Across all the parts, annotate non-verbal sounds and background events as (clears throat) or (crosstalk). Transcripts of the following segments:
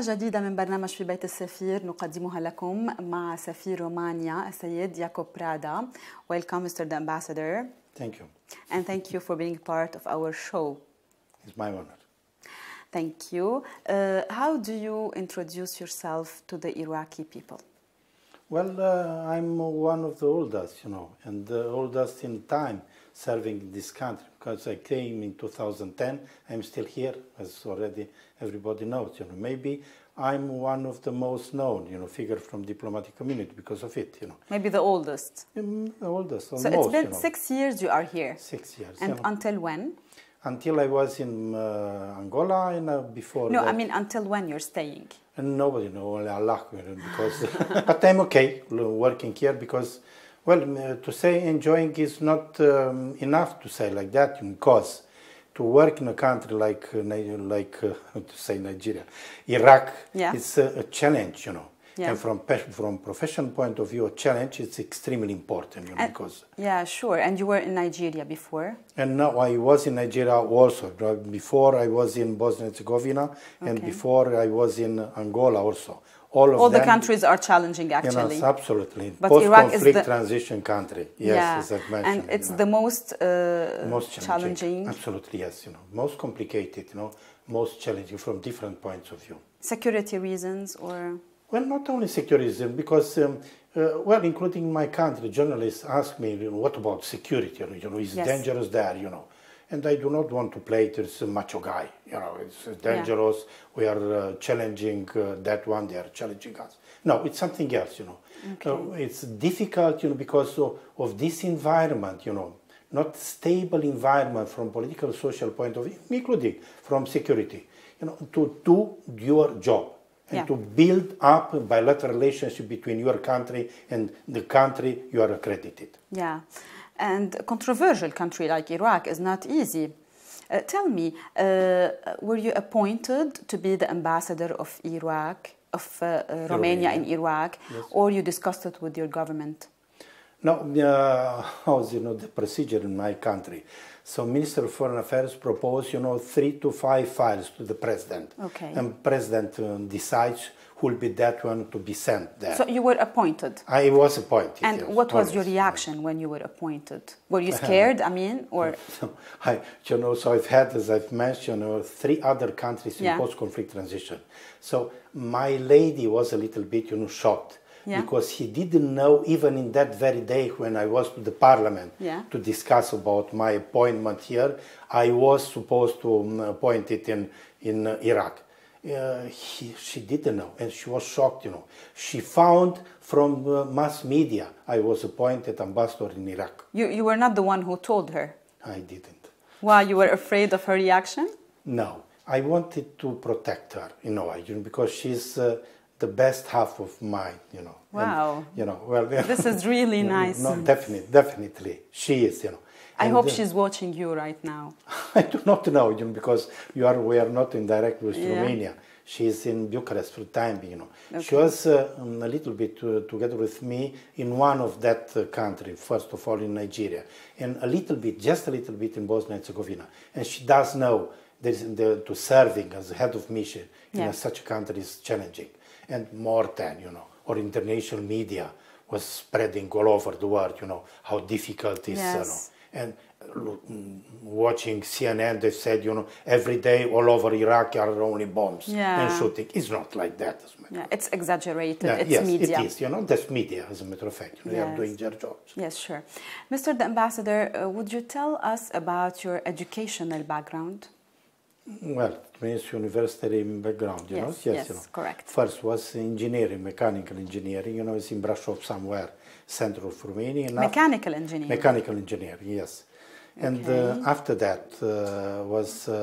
جديدة من برنامج في بيت السفير نقدمها لكم مع سفير رومانيا السيد ياكوب برادا. Welcome Mr. the Ambassador. Thank you. And thank you for being part of our show. It's my honor. Thank you. Uh, how do you introduce yourself to the Iraqi people? Well, uh, I'm one of the oldest, you know, and the oldest in time serving this country because I came in 2010. I'm still here, as already everybody knows. You know, maybe I'm one of the most known, you know, figure from diplomatic community because of it. You know, maybe the oldest. Um, the oldest. Almost, so it's been you know. six years. You are here. Six years. And until when? Until I was in uh, Angola and uh, before. No, that. I mean until when you're staying. And nobody know only Allah, because. (laughs) but I'm okay working here because, well, to say enjoying is not um, enough to say like that because to work in a country like uh, like uh, (laughs) to say Nigeria, Iraq, yeah. it's a, a, challenge, you know. Yeah. And from from professional point of view, a challenge is extremely important, you know, and, because yeah, sure. And you were in Nigeria before, and now I was in Nigeria also. Before I was in Bosnia and Herzegovina, okay. and before I was in Angola also all of all them, the countries are challenging actually. Yes, absolutely. But Iraq is the transition country. Yes, yeah. as i mentioned, and it's you know. the most uh, most challenging. challenging. Absolutely, yes. You know, most complicated. You know, most challenging from different points of view. Security reasons or. Well, not only security, because um, uh, well, including my country, journalists ask me, you know, what about security? You know, is yes. dangerous there? You know, and I do not want to play it as a macho guy. You know, it's dangerous. Yeah. We are uh, challenging uh, that one. They are challenging us. No, it's something else. You know, okay. uh, it's difficult. You know, because of, of, this environment. You know, not stable environment from political, social point of view, including from security. You know, to do your job and yeah. to build up a bilateral relationship between your country and the country you are accredited. Yeah and controversial country like Iraq is not easy. Uh, tell me, uh, were you appointed to be the ambassador of Iraq, of uh, Romania, in Iraq, yes. or you discussed it with your government? No, uh, was, (laughs) you know the procedure in my country? So Minister of Foreign Affairs proposed you know three to five files to the president, okay. and president uh, decides who'll be that one to be sent there. So you were appointed. I was appointed. And yes, what was always. your reaction when you were appointed? Were you scared? I mean, or (laughs) I, you know, so I've had, as I've mentioned, uh, three other countries in yeah. post-conflict transition. So my lady was a little bit, you know, shocked. Yeah. Because he didn't know even in that very day when I was to the parliament yeah. to discuss about my appointment here, I was supposed to um, appoint it in, in uh, Iraq uh, he, she didn't know and she was shocked you know she found from uh, mass media i was appointed ambassador in iraq you, you were not the one who told her i didn't why you were afraid of her reaction no i wanted to protect her you know, because she's uh, the best half of mine you know wow and, you know well (laughs) this is really nice no definitely definitely she is you know I and hope uh, she's watching you right now. (laughs) I do not know, you know, because you are, we are not in direct with yeah. Romania. She is in Bucharest for the time, you know. Okay. She was uh, um, a little bit uh, together with me in one of that uh, country, first of all in Nigeria, and a little bit, just a little bit in Bosnia and Herzegovina. And she does know that the, to serving as head of mission yeah. in such a country is challenging. And more than, you know, or international media was spreading all over the world, you know, how difficult it is. Yes. You know and watching CNN, they said, you know, every day all over Iraq are only bombs yeah. and shooting. It's not like that. yeah, it's exaggerated. Yeah, it's yes, media. it is. You know, that's media, as a matter of fact. You know, yes. They are doing their jobs. Yes, sure. Mr. the Ambassador, uh, would you tell us about your educational background? Well, it means university background, you yes, know? Yes, yes you know. correct. First was engineering, mechanical engineering, you know, it's in Brasov somewhere Center of Romania. And mechanical after, engineering. Mechanical engineering, yes. Uh, okay. And after that uh, was uh,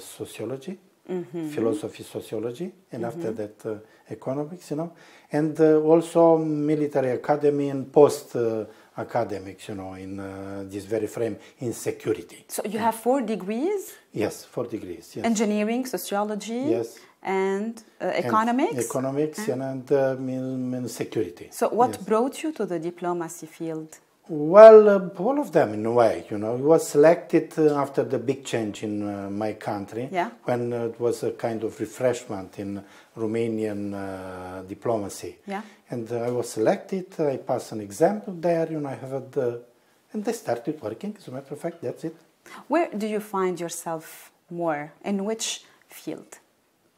sociology. Mm -hmm. philosophy, sociology, and mm -hmm. after mm-hmm. that uh, economics, you know, and uh, also military academy and post uh, academics, you know, in this very frame in security. So you have four degrees. Yes, four degrees. Yes. Engineering, sociology. Yes and uh, economics. And economics and, and uh, security. So, what yes. brought you to the diplomacy field? Well, uh, all of them in a way, you know. I was selected uh, after the big change in uh, my country, yeah. when uh, it was a kind of refreshment in Romanian uh, diplomacy. Yeah. And I was selected, I passed an exam there, you know, I had, and I started working, as a matter of fact, that's it. Where do you find yourself more? In which field?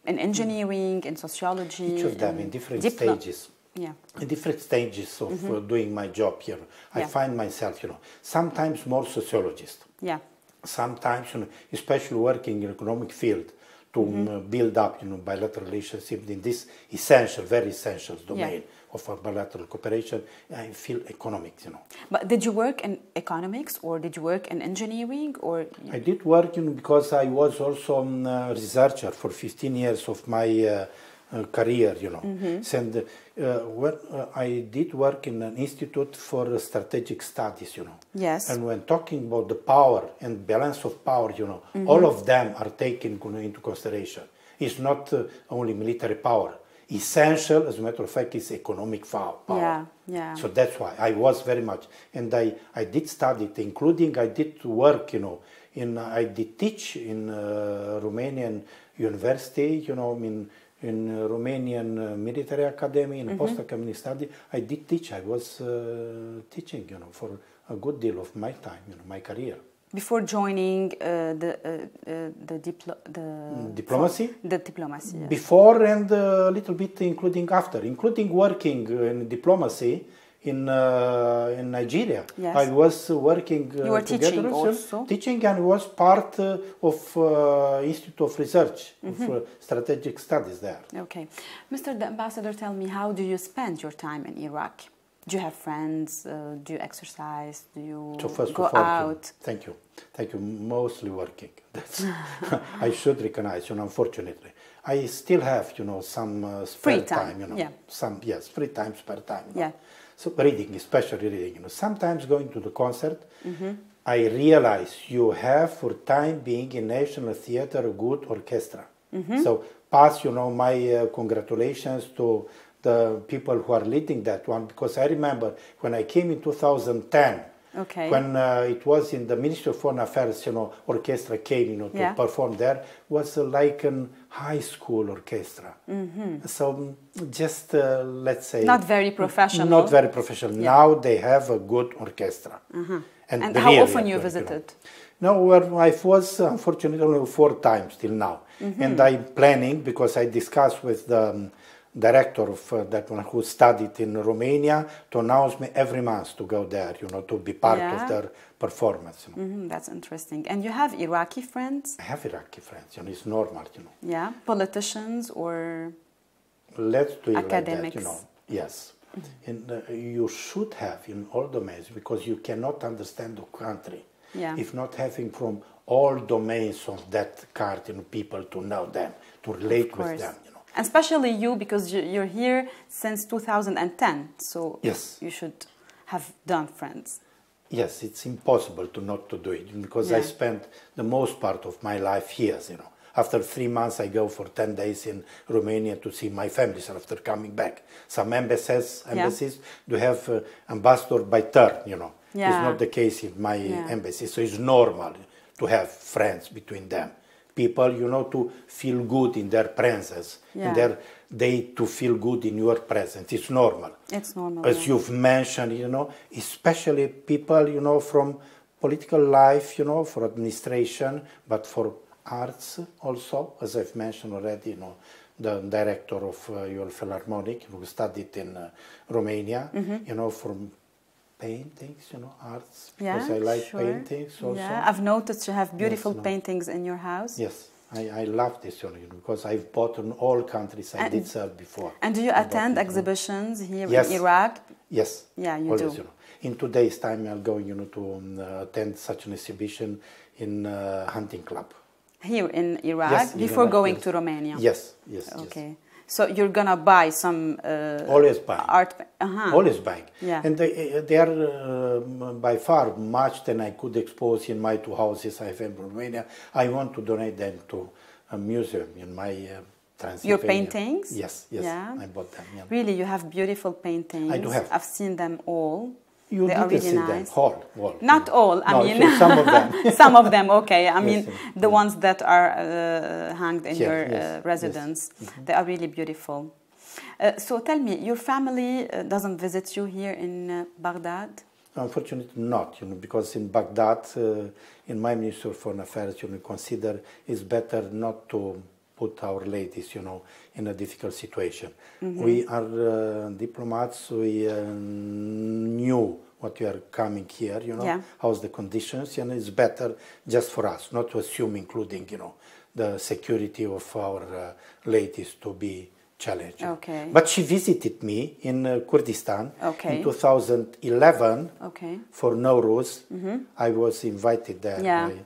in engineering, in sociology. Each of them in, different stages. Yeah. In different stages of mm -hmm. doing my job here, I yeah. find myself, you know, sometimes more sociologist. Yeah. Sometimes, you know, especially working in economic field, to mm -hmm. build up, you know, bilateral relationship in this essential, very essential domain. Yeah of our bilateral cooperation in field economics, you know. But did you work in economics or did you work in engineering or? I did work you know, because I was also um, a researcher for 15 years of my uh, uh, career, you know. Mm -hmm. And uh, when, uh, I did work in an institute for strategic studies, you know. Yes. And when talking about the power and balance of power, you know, mm -hmm. all of them are taken you know, into consideration. It's not uh, only military power essential, as a matter of fact, is economic power. Yeah, yeah. So that's why I was very much, and I, I did study it, including I did work, you know, in I did teach in uh, Romanian university, you know, in in Romanian uh, military academy, in mm -hmm. post-communist study. I did teach, I was uh, teaching, you know, for a good deal of my time, you know, my career before joining uh, the uh, uh, the, diplo the mm, diplomacy the diplomacy yes. before and a uh, little bit including after including working in diplomacy in uh, in Nigeria yes. I was working uh, you were together teaching also teaching and was part of Institute of Research mm -hmm. of mm-hmm. Strategic Studies there okay Mr. The Ambassador tell me how do you spend your time in Iraq do you have friends? Uh, do you exercise? Do you so first go of all, out? Thank you. Thank you. Mostly working. (laughs) That's (laughs) I should recognize, you know, unfortunately. I still have, you know, some uh, spare time. time. you know. Yeah. Some, yes, free time, spare time. know? Yeah. So reading, especially reading. You know, sometimes going to the concert, mm -hmm. I realize you have for time being in National Theatre good orchestra. Mm -hmm. So pass, you know, my uh, congratulations to the people who are leading that one because I remember when I came in 2010. Okay. When uh, it was in the Ministry of Foreign Affairs, you know, orchestra came, you know, to yeah. perform there was uh, like an high school orchestra. Mm-hmm. So just uh, let's say not very professional. Not very professional. Yeah. Now they have a good orchestra. Mm-hmm. And, and how often you visited? No, where I was unfortunately only four times till now, mm-hmm. and I'm planning because I discussed with the. Um, director of uh, that one who studied in Romania to announce me every month to go there, you know, to be part yeah. of their performance. You know. mm -hmm, that's interesting. And you have Iraqi friends? I have Iraqi friends, you know, it's normal, you know. Yeah, politicians or Let's do academics. it academics. Like that, you know. Yes. Mm-hmm. And uh, you should have in all domains because you cannot understand the country yeah. if not having from all domains of that card, you know, people to know them, to relate with them. You know especially you because you're here since 2010 so yes you should have done friends yes it's impossible to not to do it because yeah. i spent the most part of my life here you know after three months i go for 10 days in romania to see my families so after coming back some embassies embassies yeah. do have uh, ambassador by turn you know yeah. it's not the case in my embassy so it's normal to have friends between them people, you know, to feel good in their presence, yeah. in their they to feel good in your presence. It's normal. It's normal. As you've mentioned, you know, especially people, you know, from political life, you know, for administration, but for arts also, as I've mentioned already, you know, the director of uh, your Philharmonic who studied in uh, Romania, mm -hmm. you know, from paintings, you know, arts, because yeah, I like sure. paintings also. Yeah, I've noticed you have beautiful yes, paintings in your house. Yes, I, I love this, you know, because I've bought in all countries and, I did serve before. And do you I attend exhibitions you know? here yes. in Iraq? Yes. Yeah, you always, do. You know. In today's time, I'm going, you know, to um, attend such an exhibition in uh, hunting club. Here in Iraq, yes, before in Iraq, going yes. to Romania? Yes, yes. Okay. So you're gonna buy some uh, always buy art. Uh-huh. Always buy. Yeah. And they, eh, they are uh, by far much than I could expose in my two houses I have in Romania. I want to donate them to a museum in my. Uh, your paintings? Yes, yes. Yeah. I bought them. Yeah. Really, you have beautiful paintings. I do have. I've seen them all. You the didn't see them all, all. Not all. I no, mean, some of them. (laughs) some of them. Okay. I mean, yes, the ones that are uh, hanged in yes, your uh, residence. Mm-hmm. They are really beautiful. Uh, so tell me, your family uh, doesn't visit you here in uh, Baghdad? Unfortunately, not. You know, because in Baghdad, uh, in my Ministry of Foreign Affairs, you know, consider it's better not to put our ladies, you know, in a difficult situation. Mm -hmm. We are uh, diplomats. We uh, knew what you are coming here, you know, yeah. how's the conditions, and it's better just for us not to assume, including, you know, the security of our uh, ladies to be challenged. Okay. But she visited me in uh, Kurdistan okay. in 2011 okay. for Nowruz. Mm -hmm. I was invited there. Yeah. By,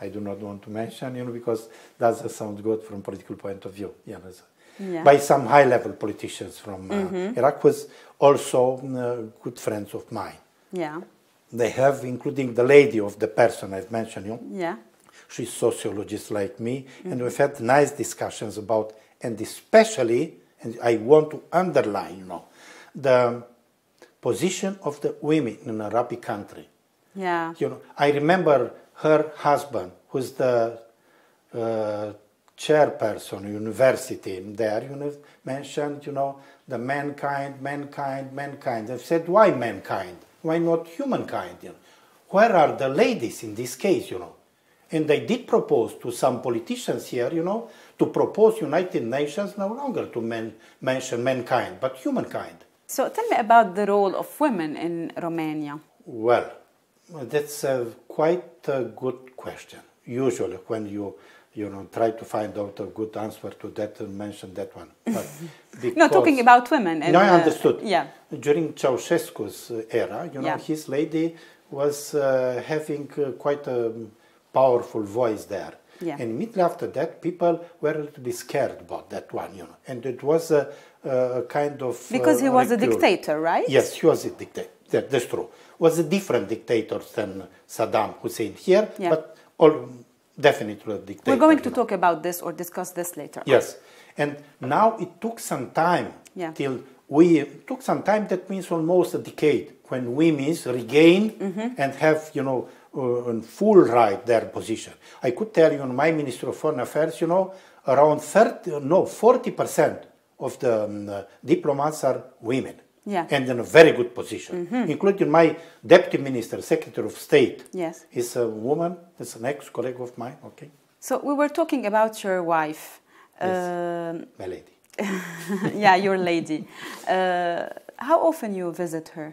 I do not want to mention, you know, because doesn't sound good from political point of view, you know. So yeah. By some high-level politicians from uh, mm -hmm. Iraq, was also uh, good friends of mine. Yeah. They have, including the lady of the person I've mentioned you. Yeah. She's sociologist like me, mm -hmm. and we've mm-hmm. had nice discussions about, and especially, and I want to underline, you know, the position of the women in Arabic country. Yeah. You know, I remember her husband, who is the uh, chairperson university there, you know, mentioned, you know, the mankind, mankind, mankind. I've said, why mankind? Why not humankind? You know? Where are the ladies in this case, you know? And I did propose to some politicians here, you know, to propose United Nations no longer to men mention mankind, but humankind. So tell me about the role of women in Romania. Well, that's quite a good question. Usually, when you you know try to find out a good answer to that and mention that one. (laughs) Not talking about women. And, no, I uh, understood. Uh, yeah. During Ceausescu's era, you know, yeah. his lady was uh, having uh, quite a powerful voice there. Yeah. And immediately after that, people were a little bit scared about that one, you know. And it was a, a kind of because he uh, was recluse. a dictator, right? Yes, he was a dictator. That, that's true was a different dictator than Saddam Hussein here, yeah. but all, definitely a dictator. We're going to talk about this or discuss this later. Yes, and now it took some time yeah. till we took some time. That means almost a decade when women regain mm -hmm. and have you know uh, full right their position. I could tell you in my Ministry of Foreign Affairs, you know, around 30, no, 40 percent of the um, diplomats are women yeah. and in a very good position, mm -hmm. including my deputy minister, secretary of state. Yes, is a woman. It's an ex-colleague of mine. Okay. So we were talking about your wife, yes. Uh, my lady. (laughs) yeah, your lady. Uh, how often you visit her?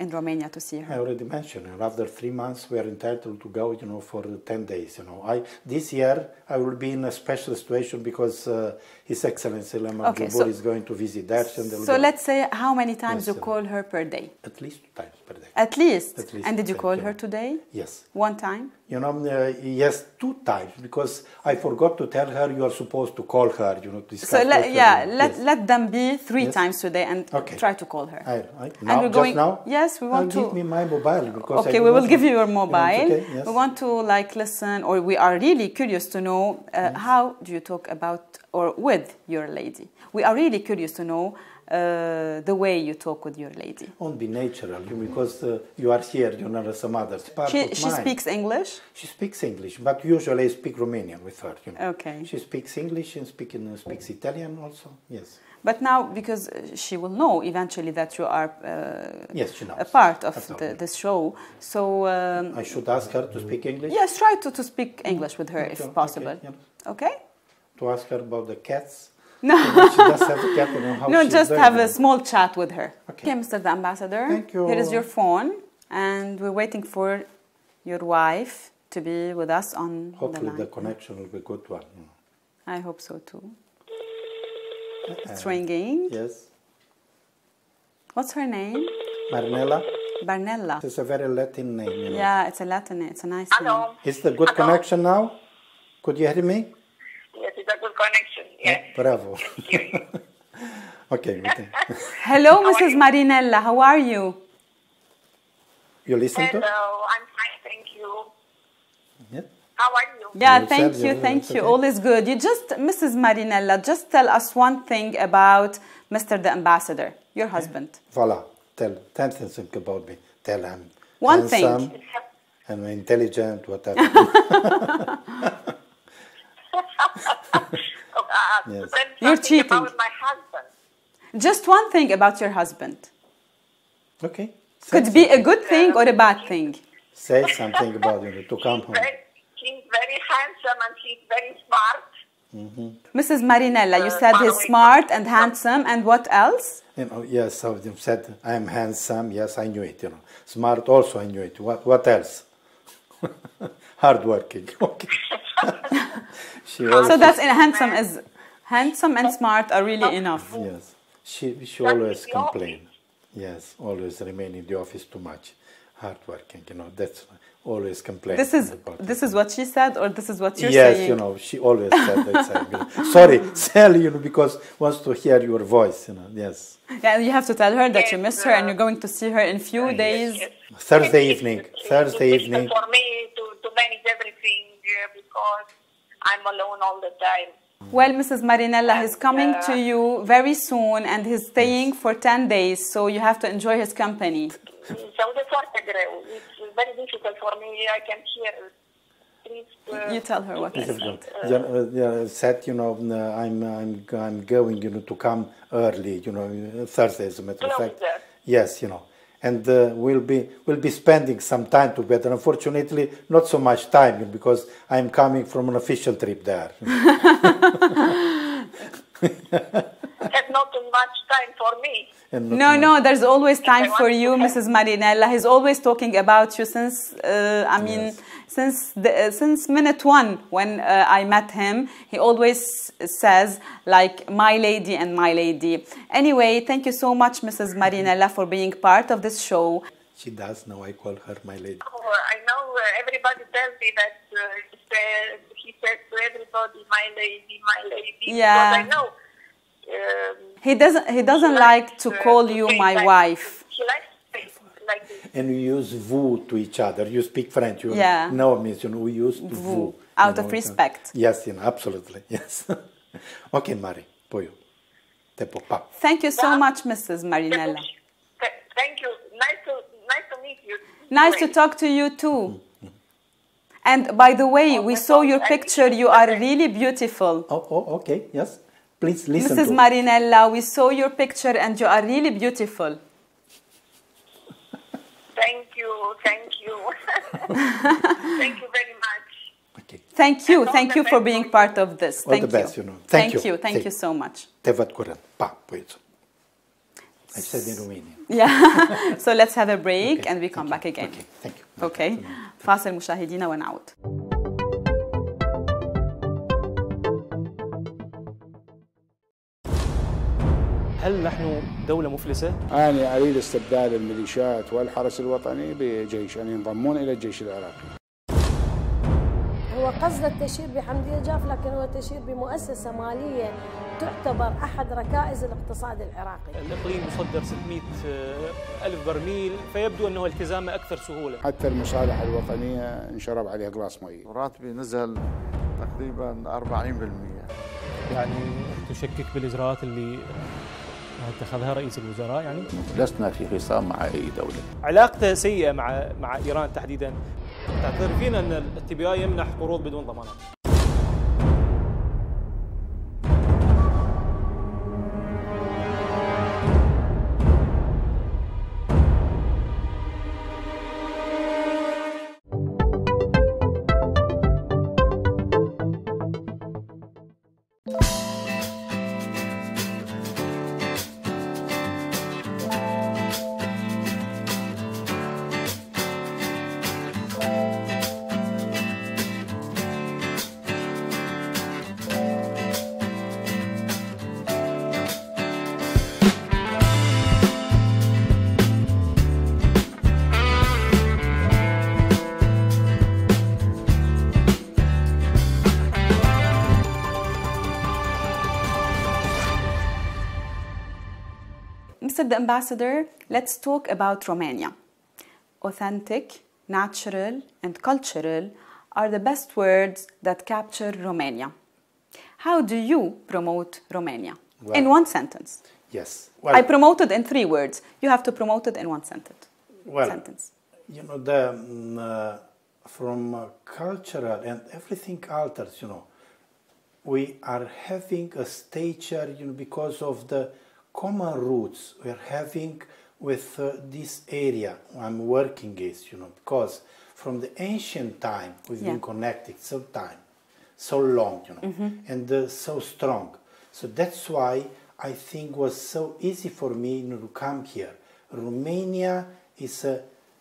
in Romania to see her? I already mentioned. And after three months, we are entitled to go, you know, for ten days. You know, I this year I will be in a special situation because uh, his Excellency Lama okay, so, is going to visit Darshan. so go. let's say how many times yes, you call her per day? At least two times per day. At least? At least and did you call her today? Yes. One time? You know, uh, yes, two times because I forgot to tell her you are supposed to call her, you know, to discuss. So let, yeah, yes. let, let them be three yes. times today and okay. try to call her. I, I, now, and we're going, now? Yes, we want will uh, to. give me my mobile because Okay, we will give you your mobile. You know, okay, yes. We want to like listen or we are really curious to know uh, how do you talk about or with your lady. We are really curious to know uh, the way you talk with your lady. Won't be natural because uh, you are here, you know, some others. Part she she speaks English? She speaks English, but usually I speak Romanian with her. You know. Okay. She speaks English and speak, uh, speaks Italian also, yes. But now, because she will know eventually that you are uh, yes, she knows. a part of the, the, show, so... Um, I should ask her to speak English? Yes, try to, to speak English with her okay. if possible. Okay? Yep. okay? to ask her about the cats. (laughs) No, cat (laughs) no, just have a small chat with her. Okay. okay, Mr. the Ambassador. Thank you. Here is your phone, and we're waiting for your wife to be with us on Hopefully the, line. the connection will be good one. I hope so too. Uh, it's ringing. Yes. What's her name? Marnella. Barnella. It's a very Latin name. You know? Yeah, it's a Latin name. It's a nice Hello. name. Is the good Hello. connection now? Could you hear me? Yes, it's a good connection. Ah, yes. Oh, bravo. (laughs) okay. Hello, Mrs. Marinella. How are you? You listen Hello, to? Hello, I'm fine, thank you. Yeah. How are you? Yeah, thank you, thank you. All is good. You just, Mrs. Marinella, just tell us one thing about Mr. the Ambassador, your husband. Voila, tell, tell something about me. Tell him. One handsome thing. and intelligent, whatever. (laughs) yes. (laughs) You're cheating. About my husband. Just one thing about your husband. Okay. Say Could something. be a good thing or a bad um, thing. Say something about him to come home. he's very handsome and he's very smart. Mm -hmm. Mrs. Marinella, you uh, said he's smart and handsome, and what else? Oh, you know, yes, I've said, I'm handsome. Yes, I knew it. You know, smart also, I knew it. What, what else? (laughs) hardworking. (laughs) Okay. (laughs) she was so that's handsome is handsome and smart are really enough. Yes, she she always complain. Yes, always remain in the office too much, hardworking. You know that's always complain. This is this is what she said, or this is what you're yes, saying. Yes, you know she always said that. (laughs) Sorry, Sally, you know because wants to hear your voice. You know yes. Yeah, you have to tell her that you miss her and uh, you're going to see her in few days. Thursday evening. Thursday evening. For me to to manage everything uh, because I'm alone all the time. Well, Mrs. Marinella, and, he's coming uh, to you very soon and he's staying for 10 days, so you have to enjoy his company. So It's very difficult for me. I can hear uh, you tell her what I said. Uh, uh, yeah, said you know I'm I'm I'm going you know to come early you know Thursday as a matter of fact. Yes, you know and uh, we'll be we'll be spending some time together. Unfortunately, not so much time because I'm coming from an official trip there. (laughs) (laughs) and not much time for me and no, more. no, there's always time for you, Mrs. Marinella. He's always talking about you since, uh, I mean, yes. since the, uh, since minute one when uh, I met him. He always says, like, my lady and my lady. Anyway, thank you so much, Mrs. (laughs) Marinella, for being part of this show. She does now. I call her my lady. Oh, I know uh, everybody tells me that uh, he, says, he says to everybody, my lady, my lady. Yeah. Because I know um, he doesn't. He doesn't he like to uh, call uh, you my like, wife. He likes like And we use vous to each other. You speak French. You yeah. Know, now means you know, we use vous. vous out know, of respect. Yes, you know, absolutely. (laughs) Yes. okay, Mari, for you. Thank you so much, Mrs. Marinella. Thank you. Nice to, nice to meet you. Nice Great. to talk to you too. Mm And by the way, oh, we saw God. your picture. You are really beautiful. Oh, oh okay. Yes. Please listen. Mrs. Marinella, we saw your picture and you are really beautiful. Thank you, thank you. (laughs) thank you very much. Okay. Thank you, thank you for being part of this. All thank the best, you, know. Thank, thank you. you. Thank you, you so much. Te văd curând. Pa, puițu. I said in Romania. (laughs) Yeah. so let's have a break okay. and we come thank back you. again. Okay. Thank you. Okay. فاصل went out. هل نحن دولة مفلسة؟ أنا أريد استبدال الميليشيات والحرس الوطني بجيش أن ينضمون إلى الجيش العراقي هو قصد التشهير بحمدية جاف لكن هو تشهير بمؤسسة مالية تعتبر أحد ركائز الاقتصاد العراقي الإقليم يصدر 600 ألف برميل فيبدو أنه التزامه أكثر سهولة حتى المصالح الوطنية انشرب عليها قلاص مي راتبي نزل تقريبا 40% يعني تشكك بالإجراءات اللي اتخذها رئيس الوزراء يعني؟ لسنا في خصام مع اي دوله. علاقته سيئه مع مع ايران تحديدا. تعترفين ان التي بي اي يمنح قروض بدون ضمانات؟ the ambassador, let's talk about Romania. Authentic, natural, and cultural are the best words that capture Romania. How do you promote Romania? Well, in one sentence. Yes. Well, I promoted in three words. You have to promote it in one sentence. Well, sentence. you know, the, um, uh, from uh, cultural and everything alters, you know, we are having a stature, you know, because of the common roots we're having with uh, this area I'm working is, you know, because from the ancient time we've yeah. been connected so time, so long, you know, mm -hmm. and uh, so strong. So that's why I think was so easy for me you know, to come here. Romania is a, uh,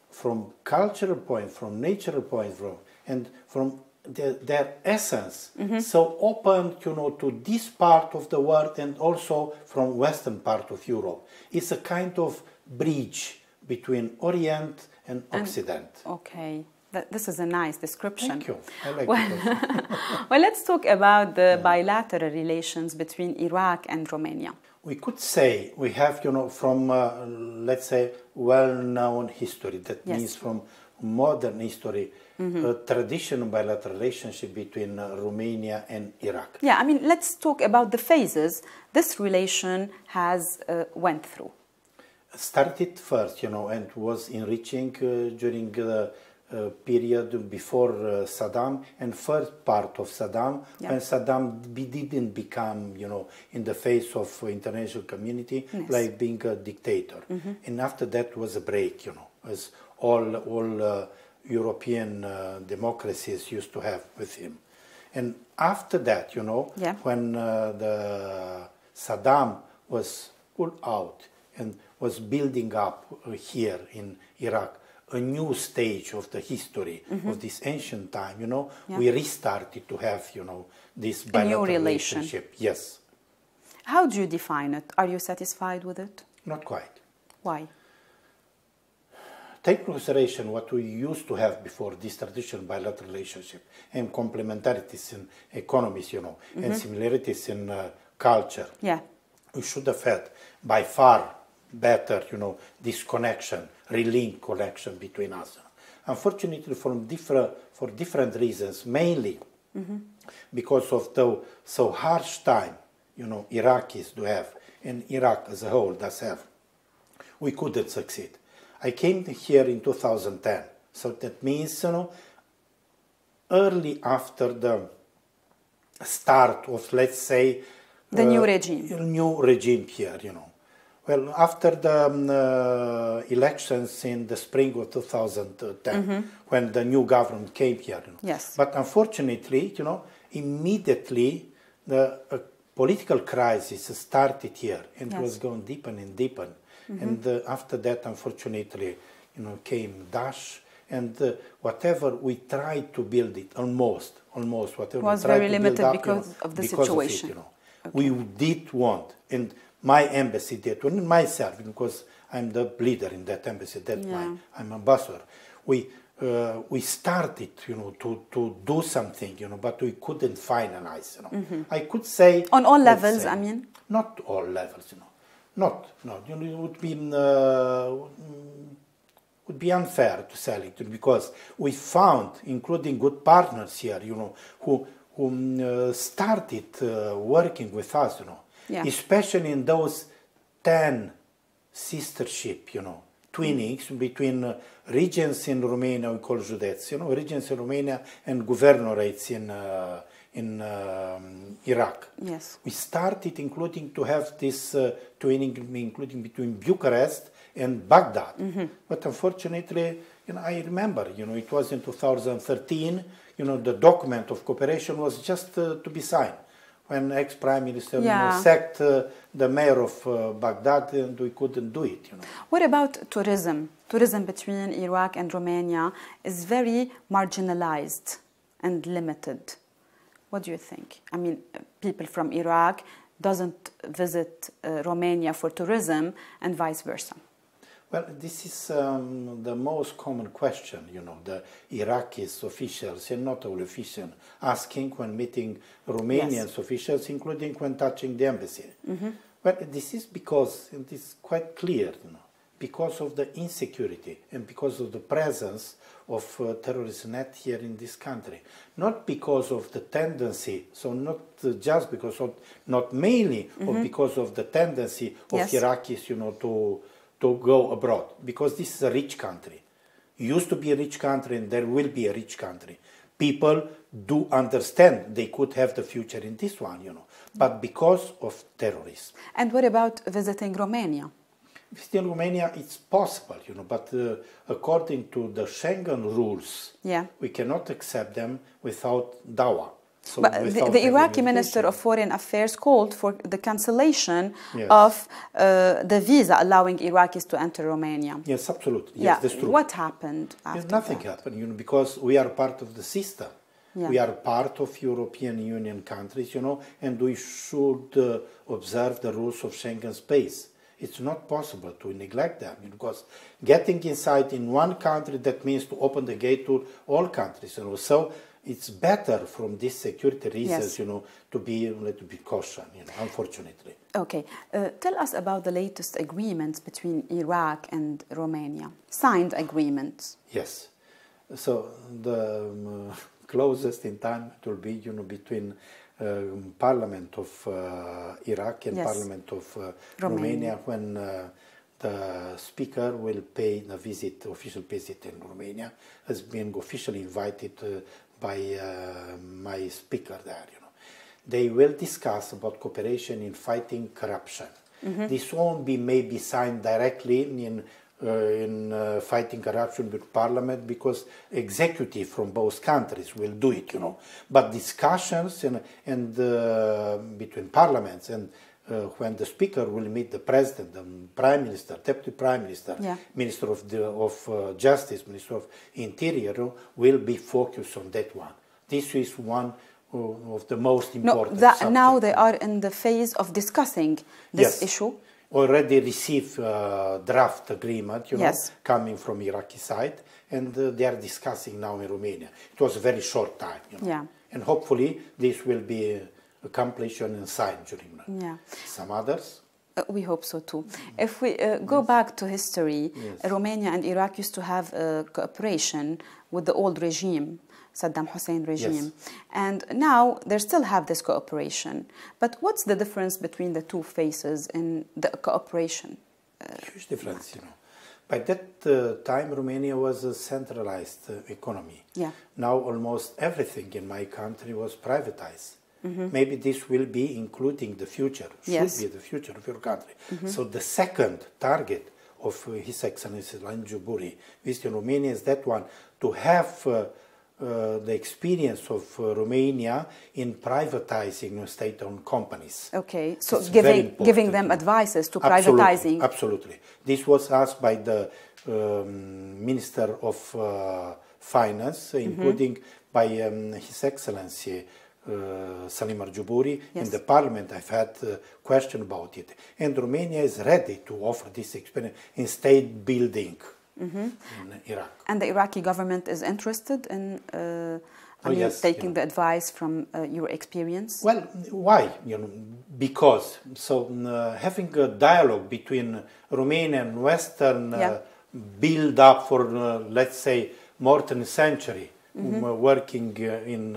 from cultural point, from natural point, from and from their, their essence mm-hmm. so open you know to this part of the world and also from western part of europe it's a kind of bridge between orient and, and occident okay this is a nice description. Thank you. I like well, (laughs) well, let's talk about the yeah. bilateral relations between Iraq and Romania. We could say we have, you know, from uh, let's say well-known history. That yes. means from modern history mm-hmm. uh, traditional bilateral relationship between uh, Romania and Iraq. Yeah, I mean, let's talk about the phases this relation has uh, went through. Started first, you know, and was enriching uh, during the uh, period before uh, Saddam and first part of Saddam, yeah. when Saddam be, didn't become, you know, in the face of international community yes. like being a dictator. Mm-hmm. And after that was a break, you know, as all all European uh, democracies used to have with him. And after that, you know, yeah. when uh, the Saddam was pulled out and was building up here in Iraq a new stage of the history mm -hmm. of this ancient time, you know, yeah. we restarted to have, you know, this bilateral relationship. Yes. How do you define it? Are you satisfied with it? Not quite. Why? take consideration what we used to have before this traditional bilateral relationship and complementarities in economies, you know, mm -hmm. and mm-hmm. similarities in uh, culture. Yeah. We should have had by far better, you know, this connection, relink connection between us. Unfortunately, from different, for different reasons, mainly mm -hmm. because of the so harsh time, you know, Iraqis do have, and Iraq as a whole does have, we couldn't succeed I came here in 2010, so that means you know early after the start of let's say the uh, new regime new regime here you know well after the um, uh, elections in the spring of 2010 mm -hmm. when the new government came here you know. yes but unfortunately you know immediately the uh, political crisis started here and yes. was going deeper and deeper Mm-hmm. And uh, after that, unfortunately, you know, came Dash, And uh, whatever we tried to build it, almost, almost whatever was we tried very to limited build up, because you know, of the because situation. Of it, you know. okay. We did want, and my embassy did, and myself, because I'm the leader in that embassy. That yeah. time, I'm ambassador. We uh, we started, you know, to, to do something, you know, but we couldn't finalize, you know. Mm-hmm. I could say on all levels. Say, I mean, not all levels, you know. Not, no, you know, it would be, uh, would be unfair to sell it because we found, including good partners here, you know, who, who uh, started uh, working with us, you know, yeah. especially in those 10 sistership, you know, twinings between uh, regions in Romania, we call Județs, you know, regions in Romania and governorates in, uh, in um, Iraq. Yes. We started including to have this uh, twinning, including between Bucharest and Baghdad. Mm -hmm. But unfortunately, you know, I remember, you know, it was in 2013, you know, the document of cooperation was just uh, to be signed. When ex-prime minister yeah. sacked uh, the mayor of uh, Baghdad, and we couldn't do it. You know. What about tourism? Tourism between Iraq and Romania is very marginalized and limited. What do you think? I mean, people from Iraq doesn't visit uh, Romania for tourism and vice versa. Well, this is um, the most common question, you know, the Iraqis officials and not all officials asking when meeting Romanian yes. officials, including when touching the embassy. Mm -hmm. Well, this is because it is quite clear, you know, because of the insecurity and because of the presence of uh, terrorist net here in this country. Not because of the tendency, so not uh, just because of, not mainly, mm -hmm. because of the tendency of yes. Iraqis, you know, to, to go abroad. Because this is a rich country. It used to be a rich country and there will be a rich country. People do understand they could have the future in this one, you know, but because of terrorism. And what about visiting Romania? In Romania, it's possible, you know, but uh, according to the Schengen rules, yeah. we cannot accept them without dawa. So but the, the Iraqi Minister of Foreign Affairs called for the cancellation yes. of uh, the visa allowing Iraqis to enter Romania. Yes, absolutely. Yes, yeah. that's true. What happened? Yes, nothing that? happened, you know, because we are part of the system. Yeah. We are part of European Union countries, you know, and we should uh, observe the rules of Schengen space. It's not possible to neglect them because getting inside in one country, that means to open the gate to all countries. You know? So it's better from these security reasons, yes. you know, to be a little bit cautious, you know, unfortunately. Okay. Uh, tell us about the latest agreements between Iraq and Romania. Signed agreements. Yes. So the um, (laughs) closest in time it will be, you know, between Ehm, Parliament of eh, Iraq and yes. Parliament of eh, Romania. Romania, when eh, the speaker will pay the visit, official visit in Romania, has been officially invited by my speaker there. You know, they will discuss about cooperation in fighting corruption. Mm -hmm. This won't be maybe signed directly in uh, in uh, fighting corruption with parliament because executive from both countries will do it, you know. But discussions and, and between parliaments and uh, when the speaker will meet the president, the prime minister, deputy prime minister, yeah. minister of, the, of uh, justice, minister of interior, will be focused on that one. This is one of the most important. No, that, now they are in the phase of discussing this yes. issue already received a uh, draft agreement, you know, coming from Iraqi side, and uh, they are discussing now in Romania. It was a very short time, you know. Yeah. And hopefully this will be accomplished and signed during yeah. some others. Uh, we hope so too. If we uh, go yes. back to history, yes. Romania and Iraq used to have a cooperation with the old regime. Saddam Hussein regime. Yes. And now they still have this cooperation. But what's the difference between the two phases in the cooperation? Uh, Huge difference, you know. By that uh, time, Romania was a centralized uh, economy. Yeah. Now almost everything in my country was privatized. Mm -hmm. Maybe this will be including the future, should yes. be the future of your country. Mm -hmm. So the second target of uh, His Excellency Lanjuburi, Mr. Romania, is that one, to have uh, uh, the experience of uh, Romania in privatizing state-owned companies. Okay, so giving, giving them advice to privatizing. Absolutely. This was asked by the um, Minister of uh, Finance, mm-hmm. including mm -hmm. by um, His Excellency uh, Salim Arjuburi yes. in the parliament. I've had a uh, question about it. And Romania is ready to offer this experience in state building mm -hmm. in Iraq. And the Iraqi government is interested in uh, oh, yes, taking you know. the advice from uh, your experience? Well, why? You know, because so uh, having a dialogue between Romanian and Western uh, yeah. build up for uh, let's say more than a century, mm -hmm. working in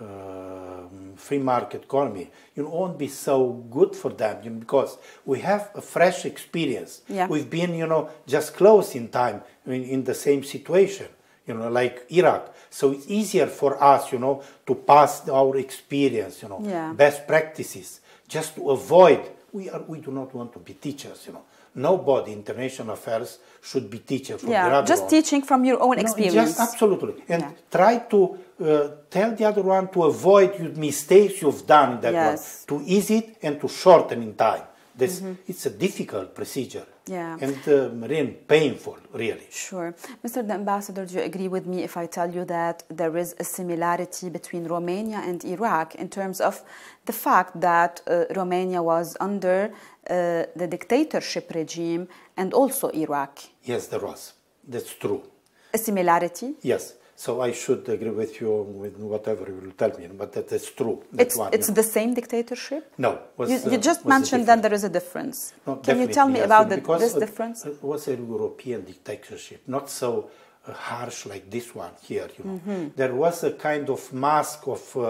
uh, free market economy, you won't be so good for them you know, because we have a fresh experience. Yeah. We've been, you know, just close in time in, in the same situation, you know, like Iraq. So it's easier for us, you know, to pass our experience, you know, yeah. best practices, just to avoid. We, are, we do not want to be teachers, you know nobody in international affairs should be teaching from yeah, just one. teaching from your own no, experience. Just absolutely, and yeah. try to uh, tell the other one to avoid your mistakes you've done in that yes. one, to ease it and to shorten in time. This, mm -hmm. It's a difficult procedure. Yeah. And um, painful, really. Sure. Mr. The Ambassador, do you agree with me if I tell you that there is a similarity between Romania and Iraq in terms of the fact that uh, Romania was under uh, the dictatorship regime and also Iraq? Yes, there was. That's true. A similarity? Yes. So I should agree with you with whatever you will tell me, but that is true. That it's, one, it's no. the same dictatorship? No. Was, you, you, uh, just uh, mentioned that there is a difference. No, Can you tell me about the, this difference? It was a European dictatorship, not so uh, harsh like this one here. You know. Mm -hmm. There was a kind of mask of, uh,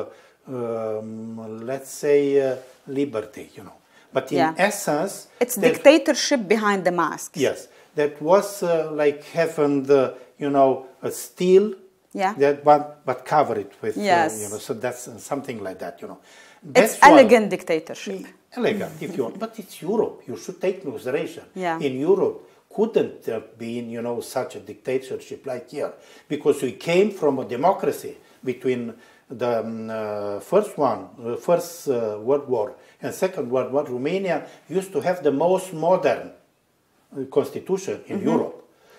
um, let's say, uh, liberty, you know. But in yeah. essence... It's dictatorship behind the mask. Yes. That was uh, like having the, you know, a steel yeah. but, but cover it with, yes. Uh, you know, so that's something like that, you know. That's it's elegant dictatorship. Elegant, if you want. But it's Europe. You should take consideration. Yeah. In Europe, couldn't have been, you know, such a dictatorship like here. Because we came from a democracy between the um, uh, first one, uh, first uh, World War and Second World War, Romania used to have the most modern uh, constitution in mm -hmm. Europe.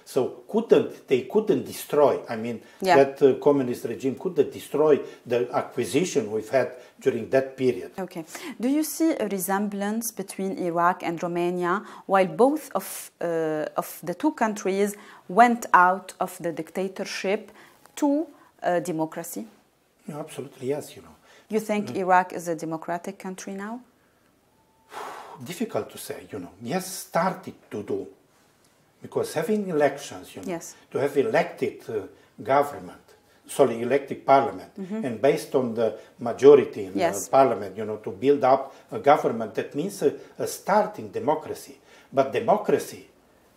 So couldn't they couldn't destroy? I mean, yeah. that uh, communist regime couldn't destroy the acquisition we've had during that period. Okay. Do you see a resemblance between Iraq and Romania, while both of uh, of the two countries went out of the dictatorship to uh, democracy? absolutely yes. You know. You think mm. Iraq is a democratic country now? Difficult to say, you know. Yes, started to do because having elections, you know, yes. to have elected uh, government, sorry, elected parliament, mm -hmm. and based on the majority in yes. parliament, you know, to build up a government, that means a, a starting democracy. But democracy,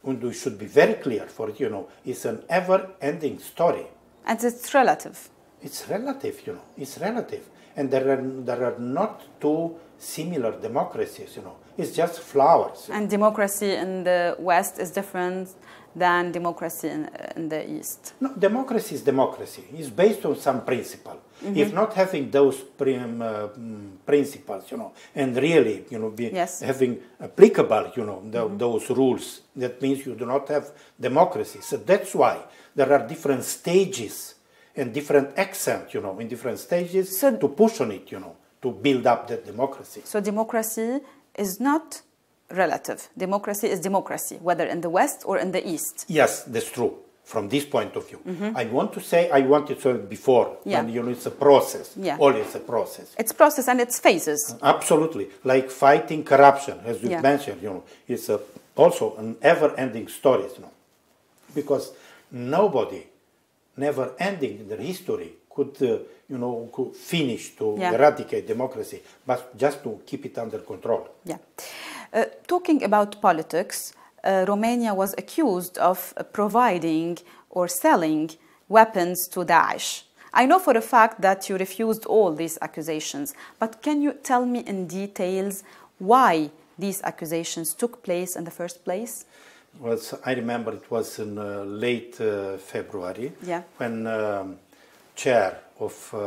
and we should be very clear for it, you know, is an ever-ending story. And it's relative. It's relative, you know, it's relative. And there are, there are not two similar democracies, you know. It's just flowers. And democracy in the West is different than democracy in, in the East. No, democracy is democracy. It's based on some principle. Mm -hmm. If not having those prim, uh, mm, principles, you know, and really, you know, yes. having applicable, you know, the, mm -hmm. those rules, that means you do not have democracy. So that's why there are different stages and different accent, you know, in different stages so, to push on it, you know to build up that democracy. So democracy is not relative. Democracy is democracy, whether in the West or in the East. Yes, that's true. From this point of view, mm -hmm. I want to say I wanted to before. Yeah. And, you know, it's a process. Yeah. Always a process. It's process and it's phases. Absolutely, like fighting corruption, as you yeah. mentioned. You know, it's a, also an ever-ending story. You know, because nobody, never-ending in the history, could, uh, you know, could finish to yeah. eradicate democracy, but just to keep it under control. Yeah. Uh, talking about politics, uh, Romania was accused of providing or selling weapons to Daesh. I know for a fact that you refused all these accusations, but can you tell me in details why these accusations took place in the first place? Was, I remember it was in uh, late uh, February yeah. when um, chair of uh,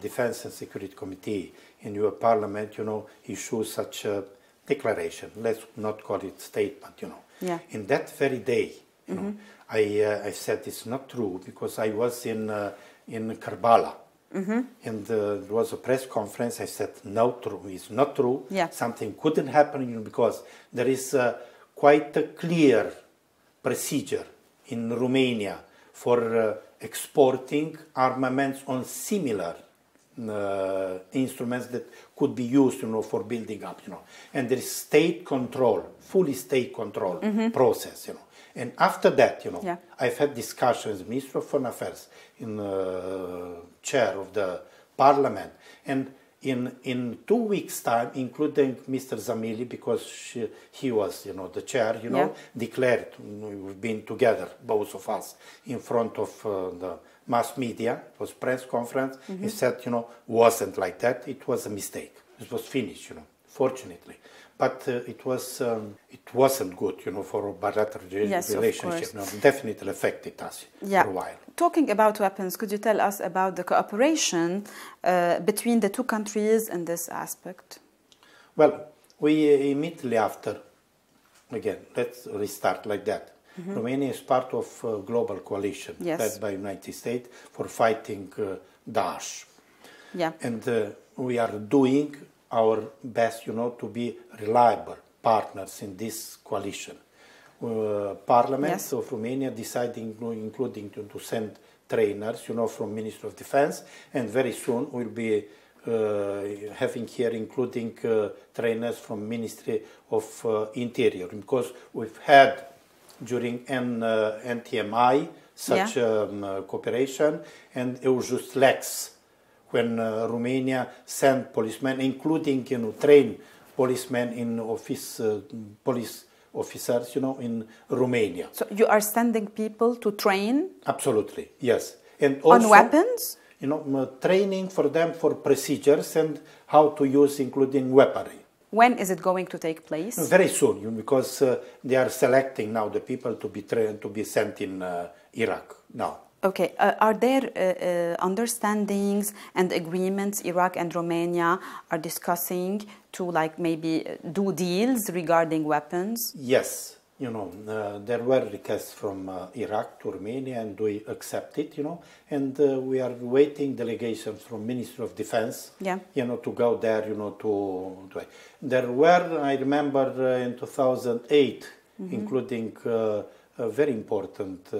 Defense and Security Committee in your parliament, you know, issue such a declaration. Let's not call it statement, you know. Yeah. In that very day, you mm -hmm. know, mm-hmm. I uh, I said it's not true because I was in uh, in Karbala. Mm -hmm. And uh, there was a press conference. I said, "No, true. It's not true. Yeah. Something couldn't happen, you know, because there is uh, quite a clear procedure in Romania for uh, exporting armaments on similar uh, instruments that could be used, you know, for building up, you know. And there is state control, fully state control mm -hmm. process, you know. And after that, you know, yeah. I've had discussions with Minister of Foreign Affairs, in uh, chair of the parliament, and in in two weeks time including mr zamili because she, he was you know the chair you know yeah. declared we've been together both of us in front of uh, the mass media it was press conference mm -hmm. he mm-hmm. said you know wasn't like that it was a mistake it was finished you know fortunately but uh, it was um, it wasn't good, you know, for a bilateral yes, relationship. No, definitely affected us yeah. for a while. Talking about weapons, could you tell us about the cooperation uh, between the two countries in this aspect? Well, we uh, immediately after, again, let's restart like that. Mm -hmm. Romania is part of a uh, global coalition yes. led by United States for fighting uh, Daesh. Yeah. And uh, we are doing our best, you know, to be reliable partners in this coalition. Uh, Parliament yes. of Romania deciding, including to, to, send trainers, you know, from Ministry of Defense, and very soon we'll be uh, having here, including uh, trainers from Ministry of uh, Interior, because we've had during N, uh, NTMI such yeah. um, uh, cooperation and EUJUST-LEX when uh, Romania sent policemen, including you know trained policemen in office uh, police officers, you know, in Romania. So you are sending people to train. Absolutely, yes, and also, on weapons. You know, training for them for procedures and how to use, including weaponry. When is it going to take place? Very soon, because uh, they are selecting now the people to be trained to be sent in uh, Iraq now. Okay, uh, are there uh, uh, understandings and agreements Iraq and Romania are discussing to like maybe uh, do deals regarding weapons? Yes, you know, uh, there were requests from uh, Iraq to Romania and we accepted, you know, and we are waiting delegations from Ministry of Defense, yeah. you know, to go there, you know, to, to there were, I remember in 2008, mm -hmm. including a very important uh,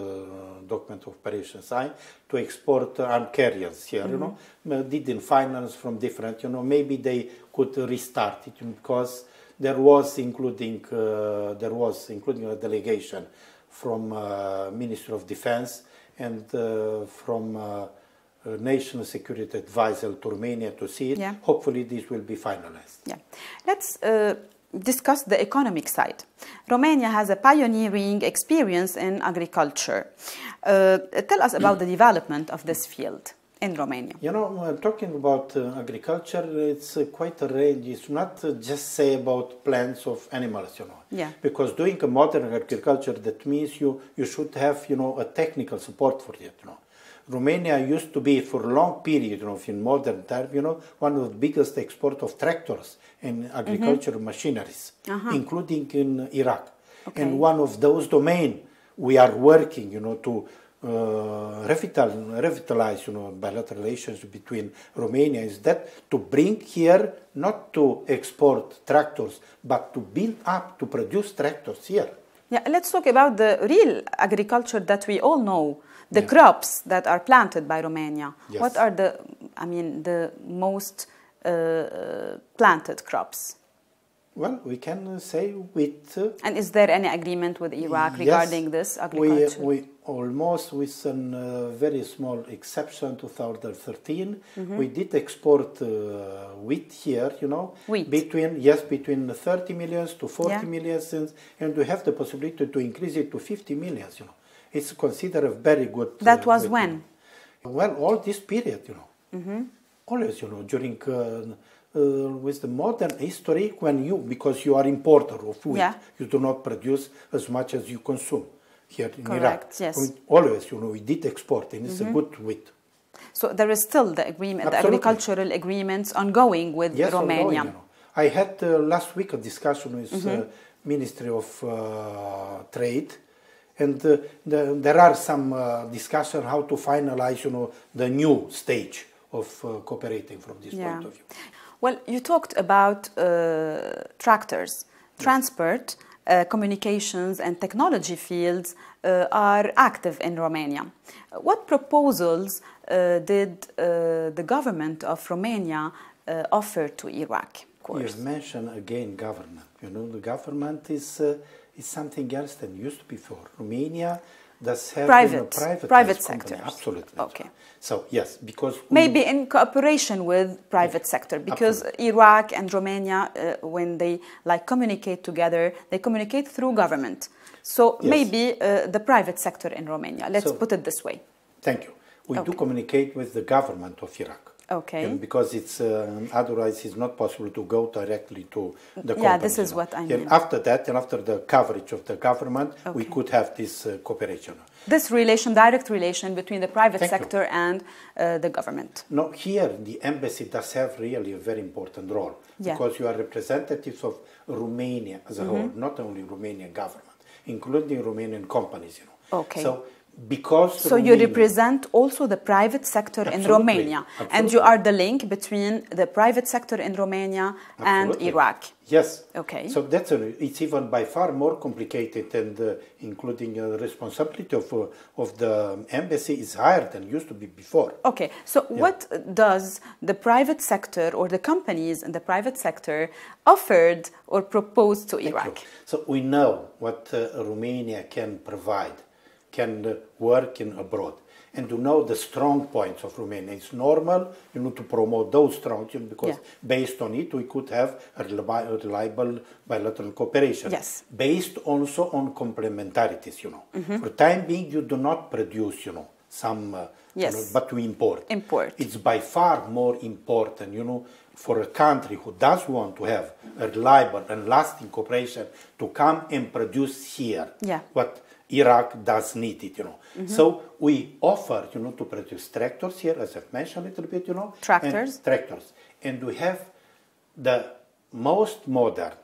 document of Parisian sign to export arm carriers here, mm -hmm. you know, mm-hmm. didn't finance from different, you know, maybe they could restart it because there was including, uh, there was including a delegation from uh, Ministry of Defense and uh, from National Security Advisor to Romania to see it. Yeah. Hopefully, this will be finalized. Yeah, let's uh, discuss the economic side. Romania has a pioneering experience in agriculture. Uh, tell us about the (clears throat) development of this field in Romania. You know, uh, talking about uh, agriculture, it's uh, quite a range. It's not uh, just say about plants of animals, you know. Yeah. Because doing a modern agriculture, that means you, you should have, you know, a technical support for it, you know. Romania used to be for a long period, you know, in modern time, you know, one of the biggest export of tractors and mm-hmm. agricultural mm -hmm. machineries, uh -huh. including in Iraq. Okay. And one of those domain we are working, you know, to uh, revitalize, revitalize, you know, bilateral relations between Romania is that to bring here not to export tractors, but to build up, to produce tractors here. Yeah, let's talk about the real agriculture that we all know the yeah. crops that are planted by Romania. Yes. What are the, I mean, the most uh, planted crops? Well, we can uh, say with. Uh, and is there any agreement with Iraq yes, regarding this agriculture? We, we almost, with a very small exception, 2013, mm -hmm. we did export uh, wheat here. You know, wheat. between yes, between 30 millions to 40 yeah. millions, and we have the possibility to increase it to 50 millions. You know, it's considered a very good. That was uh, when. Well, all this period, you know. Mm -hmm always, you know, during uh, uh, with the modern history when you because you are importer of wheat yeah. you do not produce as much as you consume here in Correct, Iraq yes. always you know we did export and it's mm -hmm. a mm-hmm. good wheat so there is still the agreement Absolutely. the agricultural agreements ongoing with yes, Romania ongoing, you know. I had uh, last week a discussion with mm -hmm. uh, mm-hmm. Ministry of uh, Trade and uh, the, there are some discussion how to finalize you know the new stage of uh, cooperating from this yeah. point of view. Well, you talked about uh, tractors, yes. transport, uh, communications and technology fields uh, are active in Romania. What proposals uh, did uh, the government of Romania offer to Iraq? You've mentioned again government. You know, the government is, is something else than used to be before. Romania that's held private, private, private sector. Absolutely. Okay. So yes, because maybe in cooperation with private sector, because absolutely. Iraq and Romania, uh, when they like communicate together, they communicate through government. So yes. maybe uh, the private sector in Romania. Let's so, put it this way. Thank you. We okay. do communicate with the government of Iraq. Okay. And because it's um, otherwise it's not possible to go directly to the company. Yeah, this is what I mean. And after that, and after the coverage of the government, okay. we could have this uh, cooperation. This relation, direct relation between the private Thank sector you. and uh, the government. No, here the embassy does have really a very important role yeah. because you are representatives of Romania as a mm -hmm. whole, not only Romanian government, including Romanian companies. You know. Okay. So because so Romania. you represent also the private sector Absolutely. in Romania Absolutely. and you are the link between the private sector in Romania Absolutely. and Iraq yes okay so that's a, it's even by far more complicated and uh, including uh, responsibility of uh, of the embassy is higher than used to be before okay so yeah. what does the private sector or the companies in the private sector offered or proposed to Iraq so we know what uh, Romania can provide can work in abroad and to know the strong points of Romania. is normal, you need to promote those strong points because yeah. based on it we could have a reliable bilateral cooperation. Yes. Based also on complementarities, you know. Mm -hmm. For time being, you do not produce, you know, some, uh, yes. You know, but we import. Import. It's by far more important, you know, for a country who does want to have a reliable and lasting cooperation to come and produce here. Yeah. What Iraq does need it, you know. Mm -hmm. So we offer, you know, to produce tractors here, as I've mentioned a little bit, you know. Tractors. And tractors. And we have the most modern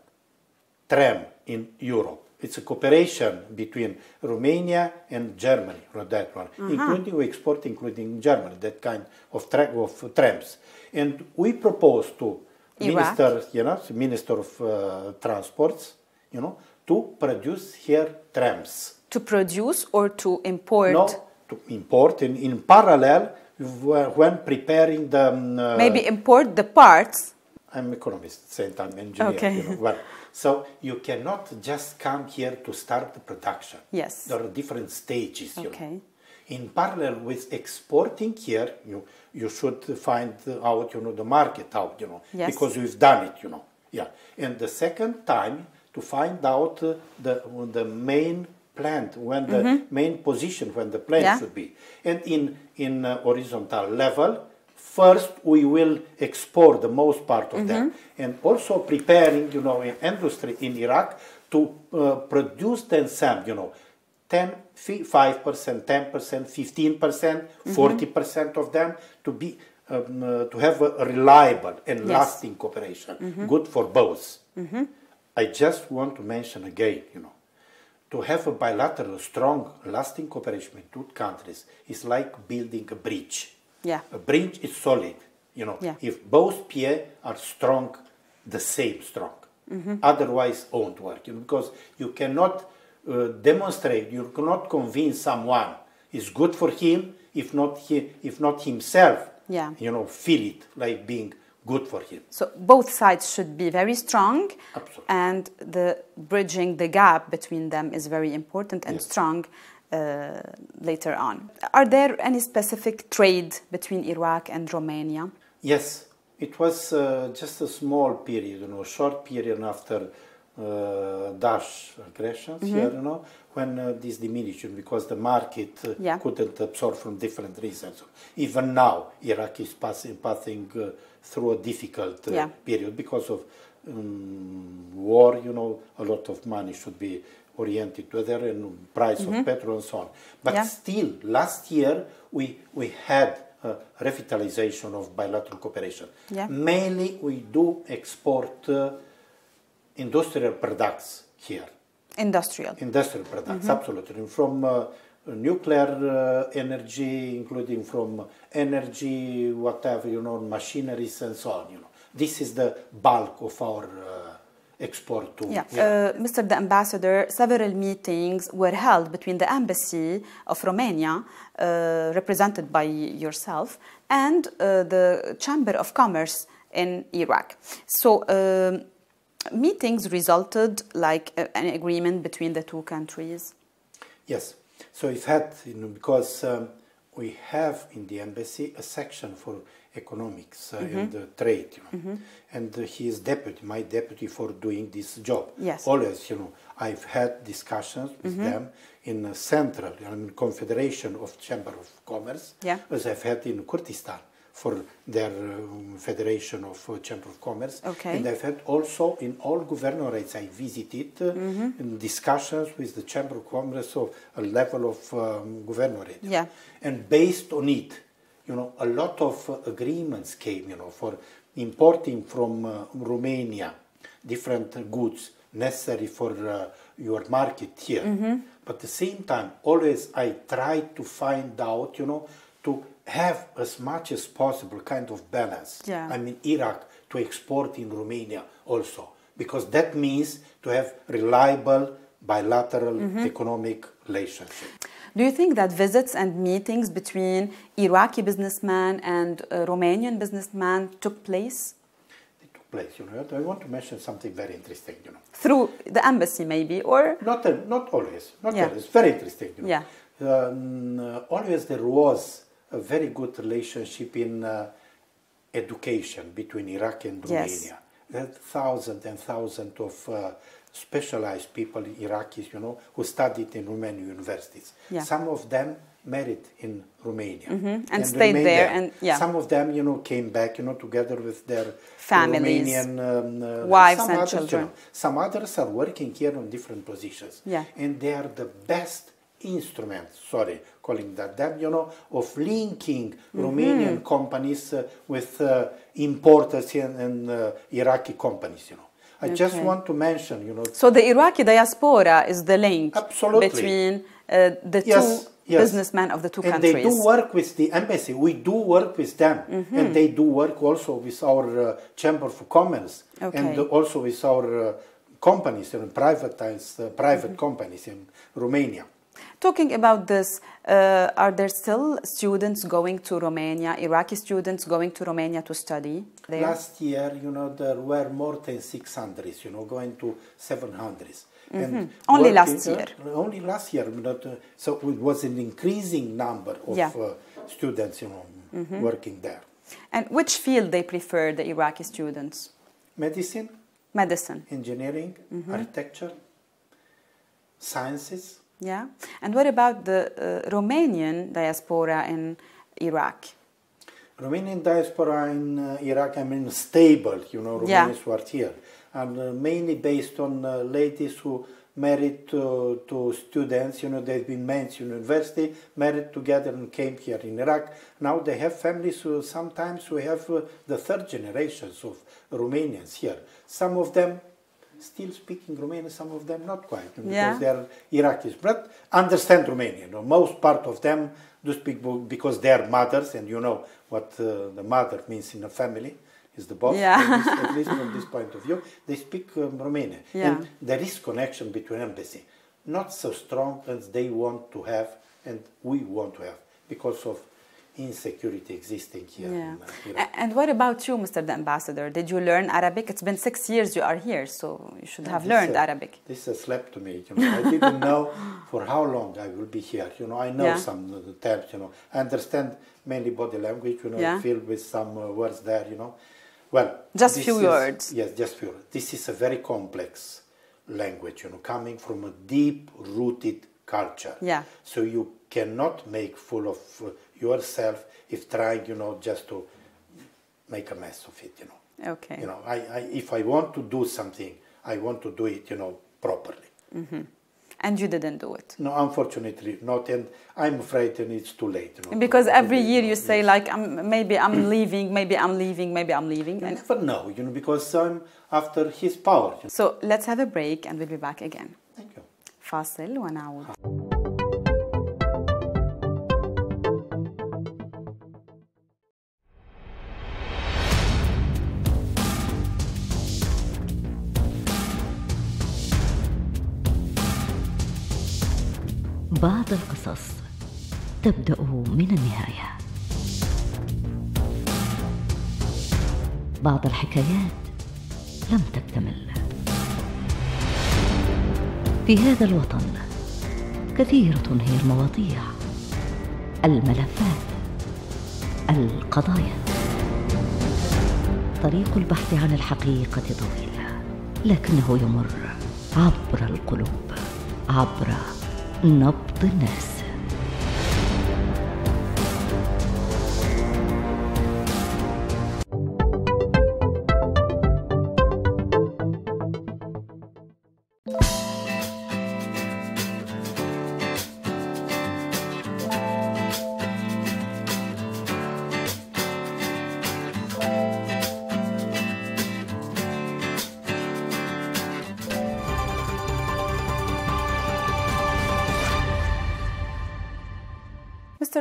tram in Europe. It's a cooperation between Romania and Germany, you know, that one, mm -hmm. including we export, including Germany, that kind of, tra- of trams. And we propose to Iraq. minister, you know, minister of uh, transports, you know, to produce here trams to produce or to import? No, to import in, in parallel when preparing the... Um, uh, Maybe import the parts. I'm economist, same time engineer. Okay. You know, well, so you cannot just come here to start the production. Yes. There are different stages. okay. Know. In parallel with exporting here, you you should find out you know the market out you know yes. because we've done it you know yeah. And the second time to find out the the main plant, when the mm-hmm. main position when the plant yeah. should be. And in, in uh, horizontal level, first we will export the most part of mm-hmm. them. And also preparing, you know, in industry in Iraq to uh, produce ten some, you know, 10, 5%, 10%, 15%, percent 40% mm-hmm. of them to be um, uh, to have a reliable and yes. lasting cooperation, mm-hmm. good for both. Mm-hmm. I just want to mention again, you know, to have a bilateral, strong, lasting cooperation between two countries is like building a bridge. Yeah. A bridge is solid. You know, yeah. if both piers are strong, the same strong. Mm-hmm. Otherwise, won't work. You know, because you cannot uh, demonstrate, you cannot convince someone it's good for him if not he, if not himself. Yeah. You know, feel it like being good for him. So both sides should be very strong, Absolutely. and the bridging the gap between them is very important and yes. strong. Uh, later on, are there any specific trade between Iraq and Romania? Yes, it was uh, just a small period, you know, short period after uh, Daesh aggressions mm -hmm. here, you mm-hmm. know, when uh, this diminished because the market uh, yeah. couldn't absorb from different reasons. Even now, Iraq is passing, passing uh, through a difficult uh, yeah. period because of um, war, you know, a lot of money should be oriented to there and price mm -hmm. of mm-hmm. petrol and so on. But yeah. still, last year we, we had revitalization of bilateral cooperation. Yeah. Mainly we do export uh, industrial products here. Industrial. Industrial products, mm -hmm. absolutely. From uh, nuclear uh, energy, including from energy, whatever, you know, machineries and so on, you know. This is the bulk of our uh, export to. Yeah. yeah. Uh, Mr. the Ambassador, several meetings were held between the embassy of Romania, uh, represented by yourself, and uh, the Chamber of Commerce in Iraq. So um, meetings resulted like uh, an agreement between the two countries. Yes. So it's had, you know, because um, we have in the embassy a section for economics uh, mm -hmm. and uh, trade, you know. Mm -hmm. and uh, he is deputy, my deputy for doing this job. Yes. Always, you know, I've had discussions with mm -hmm. them in Central, I mean, Confederation of Chamber of Commerce, yeah. as I've had in Kurdistan for their um, Federation of uh, Chamber of Commerce. Okay. And I've had also in all governorates I visited uh, mm-hmm. discussions with the Chamber of Commerce of a level of um, governorate. Yeah. And based on it, you know, a lot of uh, agreements came, you know, for importing from uh, Romania different goods necessary for uh, your market here. Mm-hmm. But at the same time, always I try to find out, you know, have as much as possible kind of balance. Yeah. I mean, Iraq to export in Romania also, because that means to have reliable bilateral mm -hmm. economic relationship. Do you think that visits and meetings between Iraqi businessmen and uh, Romanian businessmen took place? They took place. You know, I want to mention something very interesting. You know, through the embassy maybe or not. Uh, not always. Not yeah. always. Very interesting. You know? Yeah. Um, uh, always there was a very good relationship in uh, education between Iraq and Romania. Yes. There are thousands and thousands of uh, specialized people, Iraqis, you know, who studied in Romanian universities. Yeah. Some of them married in Romania mm -hmm. and, and, stayed there. there. And yeah. some of them, you know, came back, you know, together with their families, Romanian um, uh, wives and others, children. You know, some others are working here on different positions. Yeah. and they are the best instrument. Sorry calling that that, you know, of linking mm-hmm. Romanian companies uh, with uh, importers and, and uh, Iraqi companies, you know. I okay. just want to mention, you know. So the Iraqi diaspora is the link absolutely. between the yes. two yes. businessmen of the two and countries. And they do work with the embassy. We do work with them, mm-hmm. and they do work also with our uh, chamber for commerce, okay. and also with our uh, companies you know, privatized uh, private mm-hmm. companies in Romania. Talking about this, uh, are there still students going to Romania, Iraqi students going to Romania to study there? Last year, you know, there were more than 600, you know, going to 700. Mm -hmm. and only last year. Uh, only last year. Not, uh, so it was an increasing number of yeah. uh, students, you know, mm -hmm. working there. And which field they prefer, the Iraqi students? Medicine. Medicine. Engineering, mm -hmm. architecture, sciences. Yeah. And what about the uh, Romanian diaspora in Iraq? Romanian diaspora in uh, Iraq, I mean, stable, you know, Romanians yeah. who are here, and uh, mainly based on uh, ladies who married to, to students, you know, they've been men's university, married together and came here in Iraq. Now they have families So sometimes we have uh, the third generations of Romanians here. Some of them still speaking Romanian, some of them not quite, because yeah. they are Iraqis, but understand Romanian. Or most part of them do speak because they are mothers, and you know what uh, the mother means in a family is the boss, yeah. at, least, at, least, from this point of view. They speak um, Romanian. Yeah. And there is connection between embassy, not so strong as they want to have and we want to have because of insecurity existing here. Yeah. Uh, and what about you, Mr. the Ambassador? Did you learn Arabic? It's been six years you are here, so you should have learned a, uh, Arabic. This is a slap to me. You know, I didn't know (laughs) for how long I will be here. You know, I know yeah. some uh, terms. You know, I understand mainly body language. You know, yeah. filled with some uh, words there. You know, well, just few is, words. Yes, just few. This is a very complex language. You know, coming from a deep-rooted culture. Yeah. So you cannot make full of uh, yourself if trying, you know, just to make a mess of it, you know. Okay. You know, I, I if I want to do something, I want to do it, you know, properly. Mm -hmm. And you didn't do it. No, unfortunately not, and I'm afraid and it's too late. You know, because every year you say yes. like, I'm, maybe I'm leaving, maybe I'm leaving, maybe I'm leaving. You and never know, you know, because I'm after his power. You know. So let's have a break and we'll be back again. Thank you. فاصل ونعود. بعض القصص تبدأ من النهاية بعض الحكايات لم تكتمل في هذا الوطن كثيرة هي المواضيع الملفات القضايا طريق البحث عن الحقيقة طويل لكنه يمر عبر القلوب عبر nope the nest.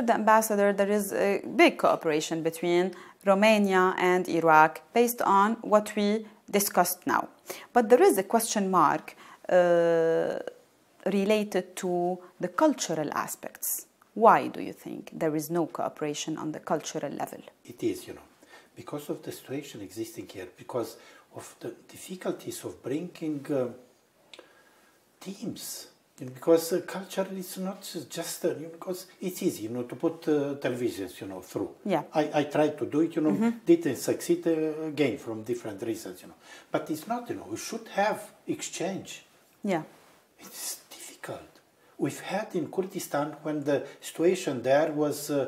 the ambassador, there is a big cooperation between Romania and Iraq based on what we discussed now. But there is a question mark uh, related to the cultural aspects. Why do you think there is no cooperation on the cultural level? It is, you know, because of the situation existing here, because of the difficulties of bringing uh, teams because uh, culture is not just uh, because it's easy, you know, to put uh, televisions, you know, through. Yeah. I, I tried to do it, you know, mm -hmm. didn't succeed uh, again from different reasons, you know. But it's not, you know, we should have exchange. Yeah. It's difficult. We've had in Kurdistan when the situation there was uh,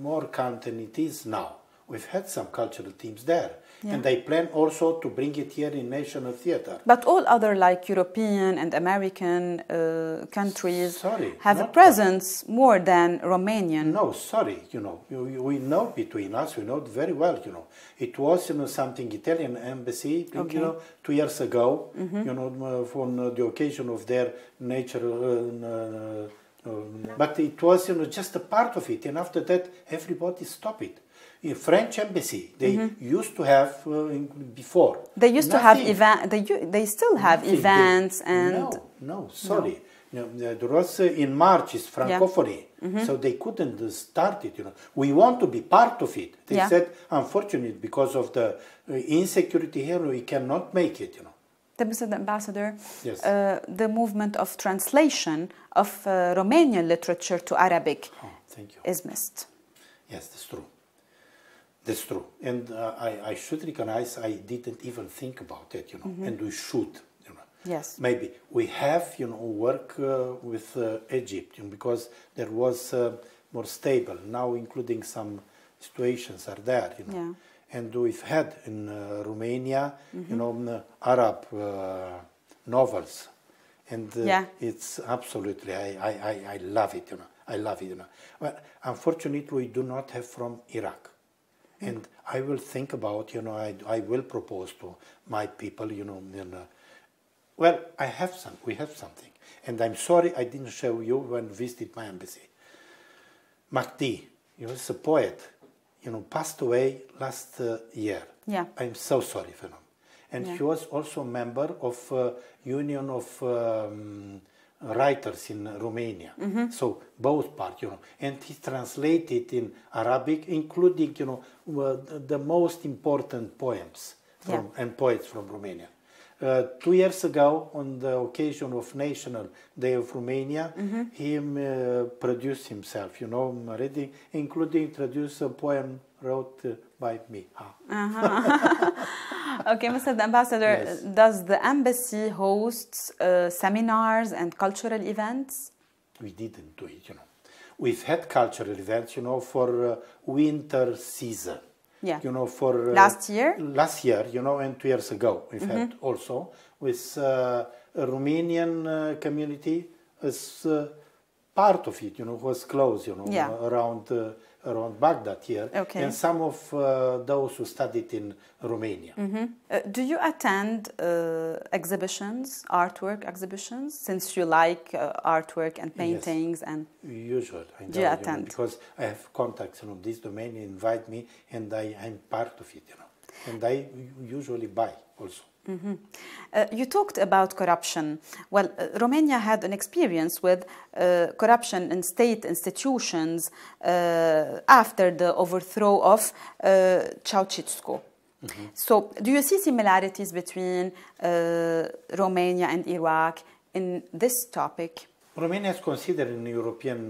more calm than it is now. We've had some cultural teams there, yeah. And they plan also to bring it here in National Theatre. But all other like European and American uh, countries sorry, have a presence that. more than Romanian. No, sorry, you know, we know between us, we know it very well, you know. It was, you know, something Italian embassy, okay. you know, two years ago, mm -hmm. you know, uh, on the occasion of their nature. Uh, uh, uh, but it was, you know, just a part of it. And after that, everybody stopped it. French embassy. They mm-hmm. used to have uh, before. They used Nothing. to have event. They they still have Nothing. events they, and no, no, sorry. No. no uh, there was uh, in March is Francophony, yeah. mm-hmm. so they couldn't uh, start it. You know, we want to be part of it. They yeah. said, unfortunately, because of the uh, insecurity here, we cannot make it. You know. Mr. Ambassador, yes. uh, the movement of translation of uh, Romanian literature to Arabic oh, is missed. Yes, that's true. That's true. And uh, I, I, should recognize I didn't even think about it, you know, mm-hmm. and we should. You know. Yes. Maybe we have, you know, work uh, with uh, Egypt you know, because there was uh, more stable. Now, including some situations are there, you know. Yeah. And we've had in uh, Romania, mm-hmm. you know, um, Arab uh, novels, and yeah. it's absolutely I, I, I, I love it, you know. I love it, you know. Well, unfortunately, we do not have from Iraq and I will think about, you know, I, I will propose to my people, you know, you uh, know, well, I have some, we have something, and I'm sorry I didn't show you when visited my embassy. Makti, you know, is a poet, you know, passed away last uh, year. Yeah. I'm so sorry for him. And yeah. he was also a member of uh, Union of um, writers in Romania. Mm -hmm. So both part, you know, and he translated in Arabic, including you know the most important poems from, yeah. and poets from Romania. Uh, two years ago, on the occasion of National Day of Romania, mm -hmm. he uh, produced himself, you know, already, including introduced a poem wrote by me. Uh-huh. (laughs) okay, Mr. Ambassador, yes. does the embassy host uh, seminars and cultural events? We didn't do it, you know. We've had cultural events, you know, for uh, winter season. Yeah. You know, for uh, last year. Last year, you know, and two years ago, we've mm -hmm. had mm-hmm. also with uh, a Romanian uh, community as uh, part of it, you know, was close, you know, yeah. around around Baghdad here, okay. and some of uh, those who studied in Romania. Mm -hmm. uh, do you attend uh, exhibitions, artwork exhibitions, since you like uh, artwork and paintings? Yes. and usually I do you attend? because I have contacts in you know, this domain, invite me, and I, I'm part of it, you know. And I usually buy also. Mm -hmm. uh, you talked about corruption. Well, uh, Romania had an experience with uh, corruption in state institutions uh, after the overthrow of uh, Ceausescu. Mm -hmm. So, do you see similarities between uh, Romania and Iraq in this topic? Romania is considered in European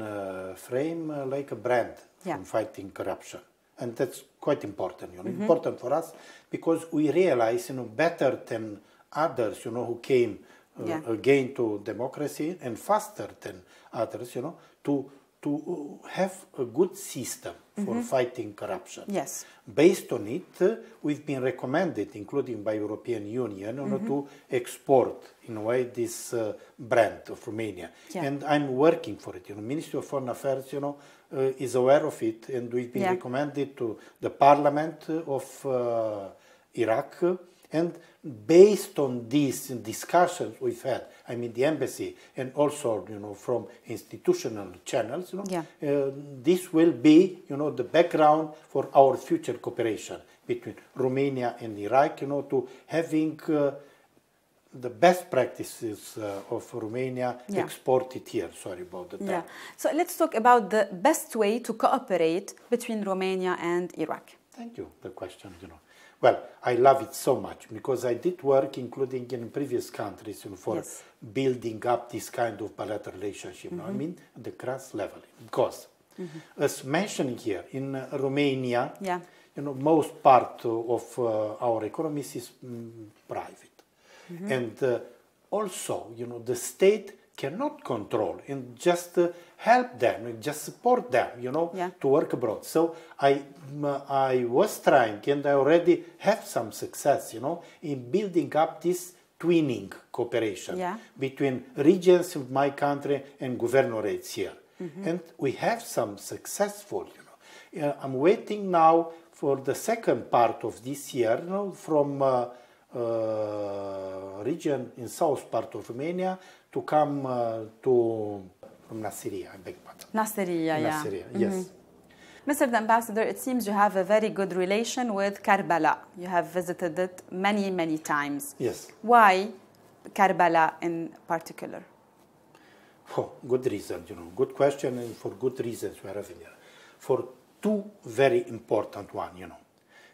frame like a brand yeah. in fighting corruption. And that's quite important, you know, mm-hmm. important for us because we realize, you know, better than others, you know, who came uh, yeah. again to democracy and faster than others, you know, to to uh, have a good system for mm-hmm. fighting corruption. Yes. Based on it, uh, we've been recommended, including by European Union, mm-hmm. you know, to mm-hmm. export in a way this uh, brand of Romania. Yeah. And I'm working for it. You know, Ministry of Foreign Affairs, you know, uh, is aware of it, and we've been yeah. recommended to the Parliament of uh, Iraq. And based on these discussions we've had, I mean the embassy and also you know from institutional channels, you know, yeah. uh, this will be you know the background for our future cooperation between Romania and Iraq, you know, to having. Uh, the best practices uh, of Romania yeah. exported here. Sorry about that. Yeah. So let's talk about the best way to cooperate between Romania and Iraq. Thank you. The question, you know. Well, I love it so much because I did work, including in previous countries, for yes. building up this kind of bilateral relationship. Mm -hmm. I mm-hmm. mean, the grass level, because, mm -hmm. as mentioned here in uh, Romania, yeah. you know, most part uh, of uh, our economies is mm, private -hmm. And uh, also, you know, the state cannot control and just uh, help them and just support them, you know, yeah. to work abroad. So I, I was trying and I already have some success, you know, in building up this twinning cooperation yeah. between regions of my country and governorates here. Mm -hmm. And we have some successful, you know. Uh, I'm waiting now for the second part of this year, you know, from uh, uh, region in south part of Romania to come uh, to from Nasiriyah, I beg pardon. Nasiriyah, yeah. yes. Mm -hmm. Mr. the Ambassador, it seems you have a very good relation with Karbala. You have visited it many, many times. Yes. Why Karbala in particular? Oh, good reason, you know, good question, and for good reasons we are here. For two very important one, you know,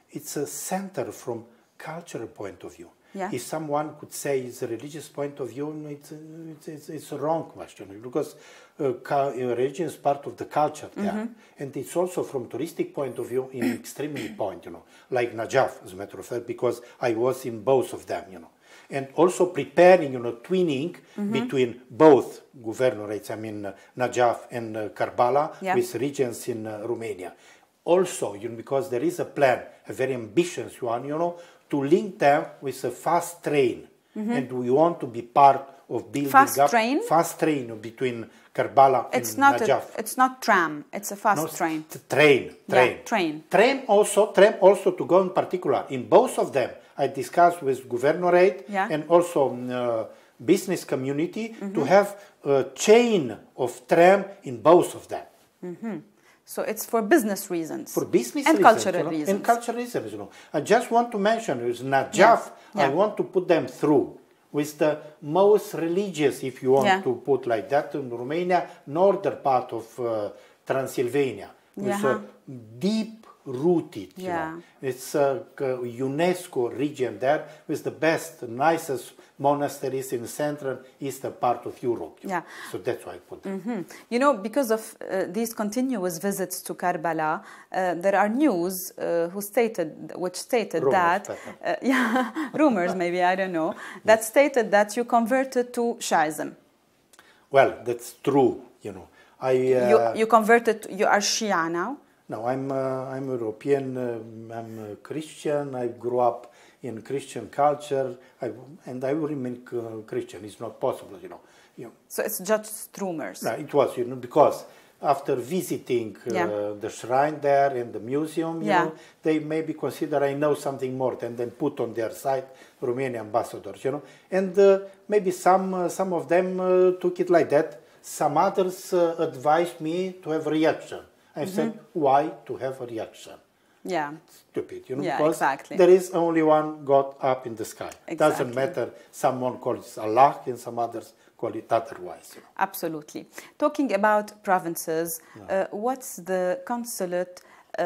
it's a center from cultural point of view. Yeah. If someone could say it's a religious point of view, it's, it's, it's, it's a wrong question because uh, uh religion is part of the culture there. Mm -hmm. And it's also from touristic point of view an extremely point, you know, like Najaf, as a matter of fact, because I was in both of them, you know. And also preparing, you know, twinning mm -hmm. between both governorates, I mean, uh, Najaf and uh, Karbala, yeah. with regions in uh, Romania. Also, you know, because there is a plan, a very ambitious one, you know, to link them with a fast train. Mm-hmm. And we want to be part of building fast up train? fast train between Karbala it's and not Najaf. A, it's not tram. It's a fast no, train. T- train. Train. Yeah, train. Train also. Train also to go in particular. In both of them, I discussed with governorate yeah. and also um, uh, business community mm-hmm. to have a chain of tram in both of them. Mm-hmm. So it's for business reasons. For business and reasons, cultural you know, reasons. And cultural reasons, you know. I just want to mention it's Najaf. Yes. Yeah. I want to put them through with the most religious, if you want yeah. to put like that, in Romania, northern part of uh, Transylvania, with a deep rooted. Yeah. You know. It's a UNESCO region there with the best, nicest monasteries in central eastern part of Europe. Yeah. So that's why I put that. Mm -hmm. You know, because of uh, these continuous visits to Karbala, uh, there are news uh, who stated, which stated rumors, that, uh, (laughs) yeah, rumors maybe, I don't know, (laughs) that yes. stated that you converted to Shiaism. Well, that's true, you know. I, you, uh, you converted, you are Shia now? No, I'm uh, I'm European. Uh, I'm a Christian. I grew up in Christian culture, I, and I will remain uh, Christian. It's not possible, you know. You know. So it's just rumors. No, it was, you know, because after visiting uh, yeah. the shrine there and the museum, you yeah. know, they maybe consider I know something more, and then put on their side Romanian ambassadors, you know, and uh, maybe some uh, some of them took it like that. Some others advised me to have reaction I said, mm-hmm. why to have a reaction? Yeah. Stupid, you know, yeah, because exactly. there is only one God up in the sky. Exactly. Doesn't matter, someone calls it Allah and some others call it otherwise. You know. Absolutely. Talking about provinces, yeah. uh, what's the consulate uh,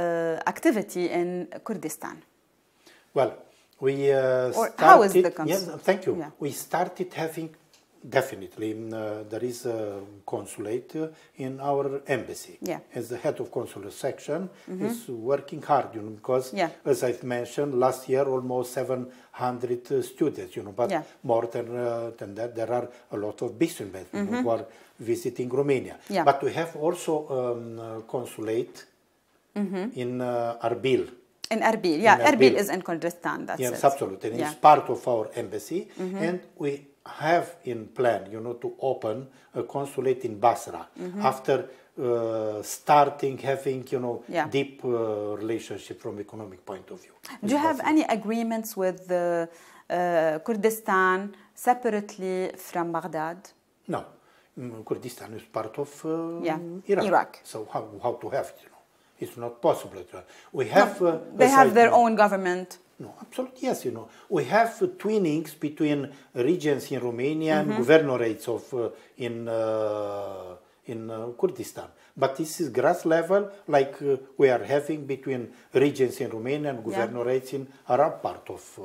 activity in Kurdistan? Well, we uh, started, how is the consulate? Yes, thank you. Yeah. We started having Definitely, uh, there is a consulate in our embassy. Yeah. As the head of consular section mm-hmm. is working hard, you know, because yeah. as I've mentioned, last year almost 700 uh, students, you know, but yeah. more than, uh, than that, there are a lot of businessmen mm-hmm. who are visiting Romania. Yeah. But we have also um, uh, consulate mm-hmm. in Arbil. Uh, in Erbil, yeah. In Erbil. Erbil is in Kurdistan, that's yes, it. absolutely. And yeah. it's part of our embassy. Mm-hmm. And we have in plan, you know, to open a consulate in Basra mm-hmm. after uh, starting having, you know, yeah. deep uh, relationship from economic point of view. Do you have Basra. any agreements with uh, Kurdistan separately from Baghdad? No, mm, Kurdistan is part of uh, yeah. Iraq. Iraq. So how, how to have it? You know, it's not possible. We have. No, uh, they have their own government. No, absolutely yes. You know, we have twinnings between regions in Romania mm -hmm. and mm-hmm. governorates of uh, in uh, in uh, Kurdistan. But this is grass level, like uh, we are having between regions in Romania and governorates yeah. in Arab part of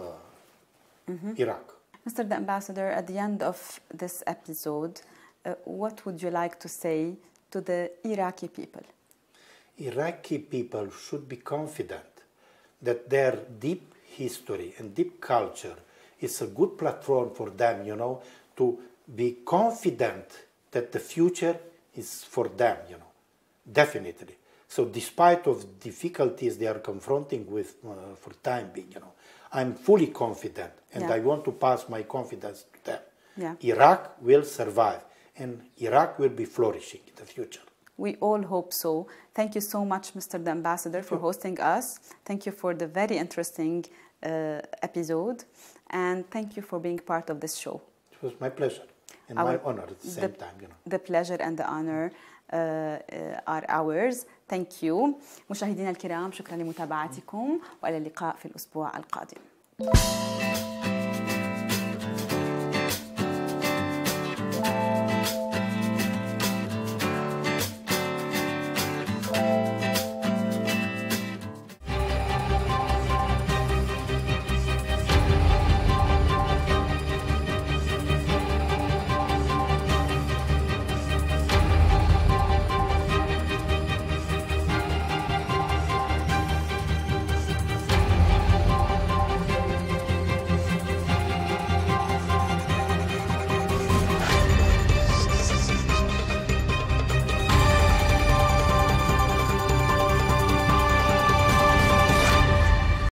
mm -hmm. Iraq. Mr. the Ambassador, at the end of this episode, uh, what would you like to say to the Iraqi people? Iraqi people should be confident that their deep history and deep culture, it's a good platform for them, you know, to be confident that the future is for them, you know, definitely. So despite of difficulties they are confronting with uh, for time being, you know, I'm fully confident and yeah. I want to pass my confidence to them. Yeah. Iraq will survive and Iraq will be flourishing in the future. We all hope so. Thank you so much, Mr. The Ambassador, for hosting us. Thank you for the very interesting uh, episode. And thank you for being part of this show. It was my pleasure and Our, my honor at the, same the time. You know. The pleasure and the honor. uh, are ours. Thank you. مشاهدينا الكرام شكرا لمتابعتكم والى اللقاء في الاسبوع القادم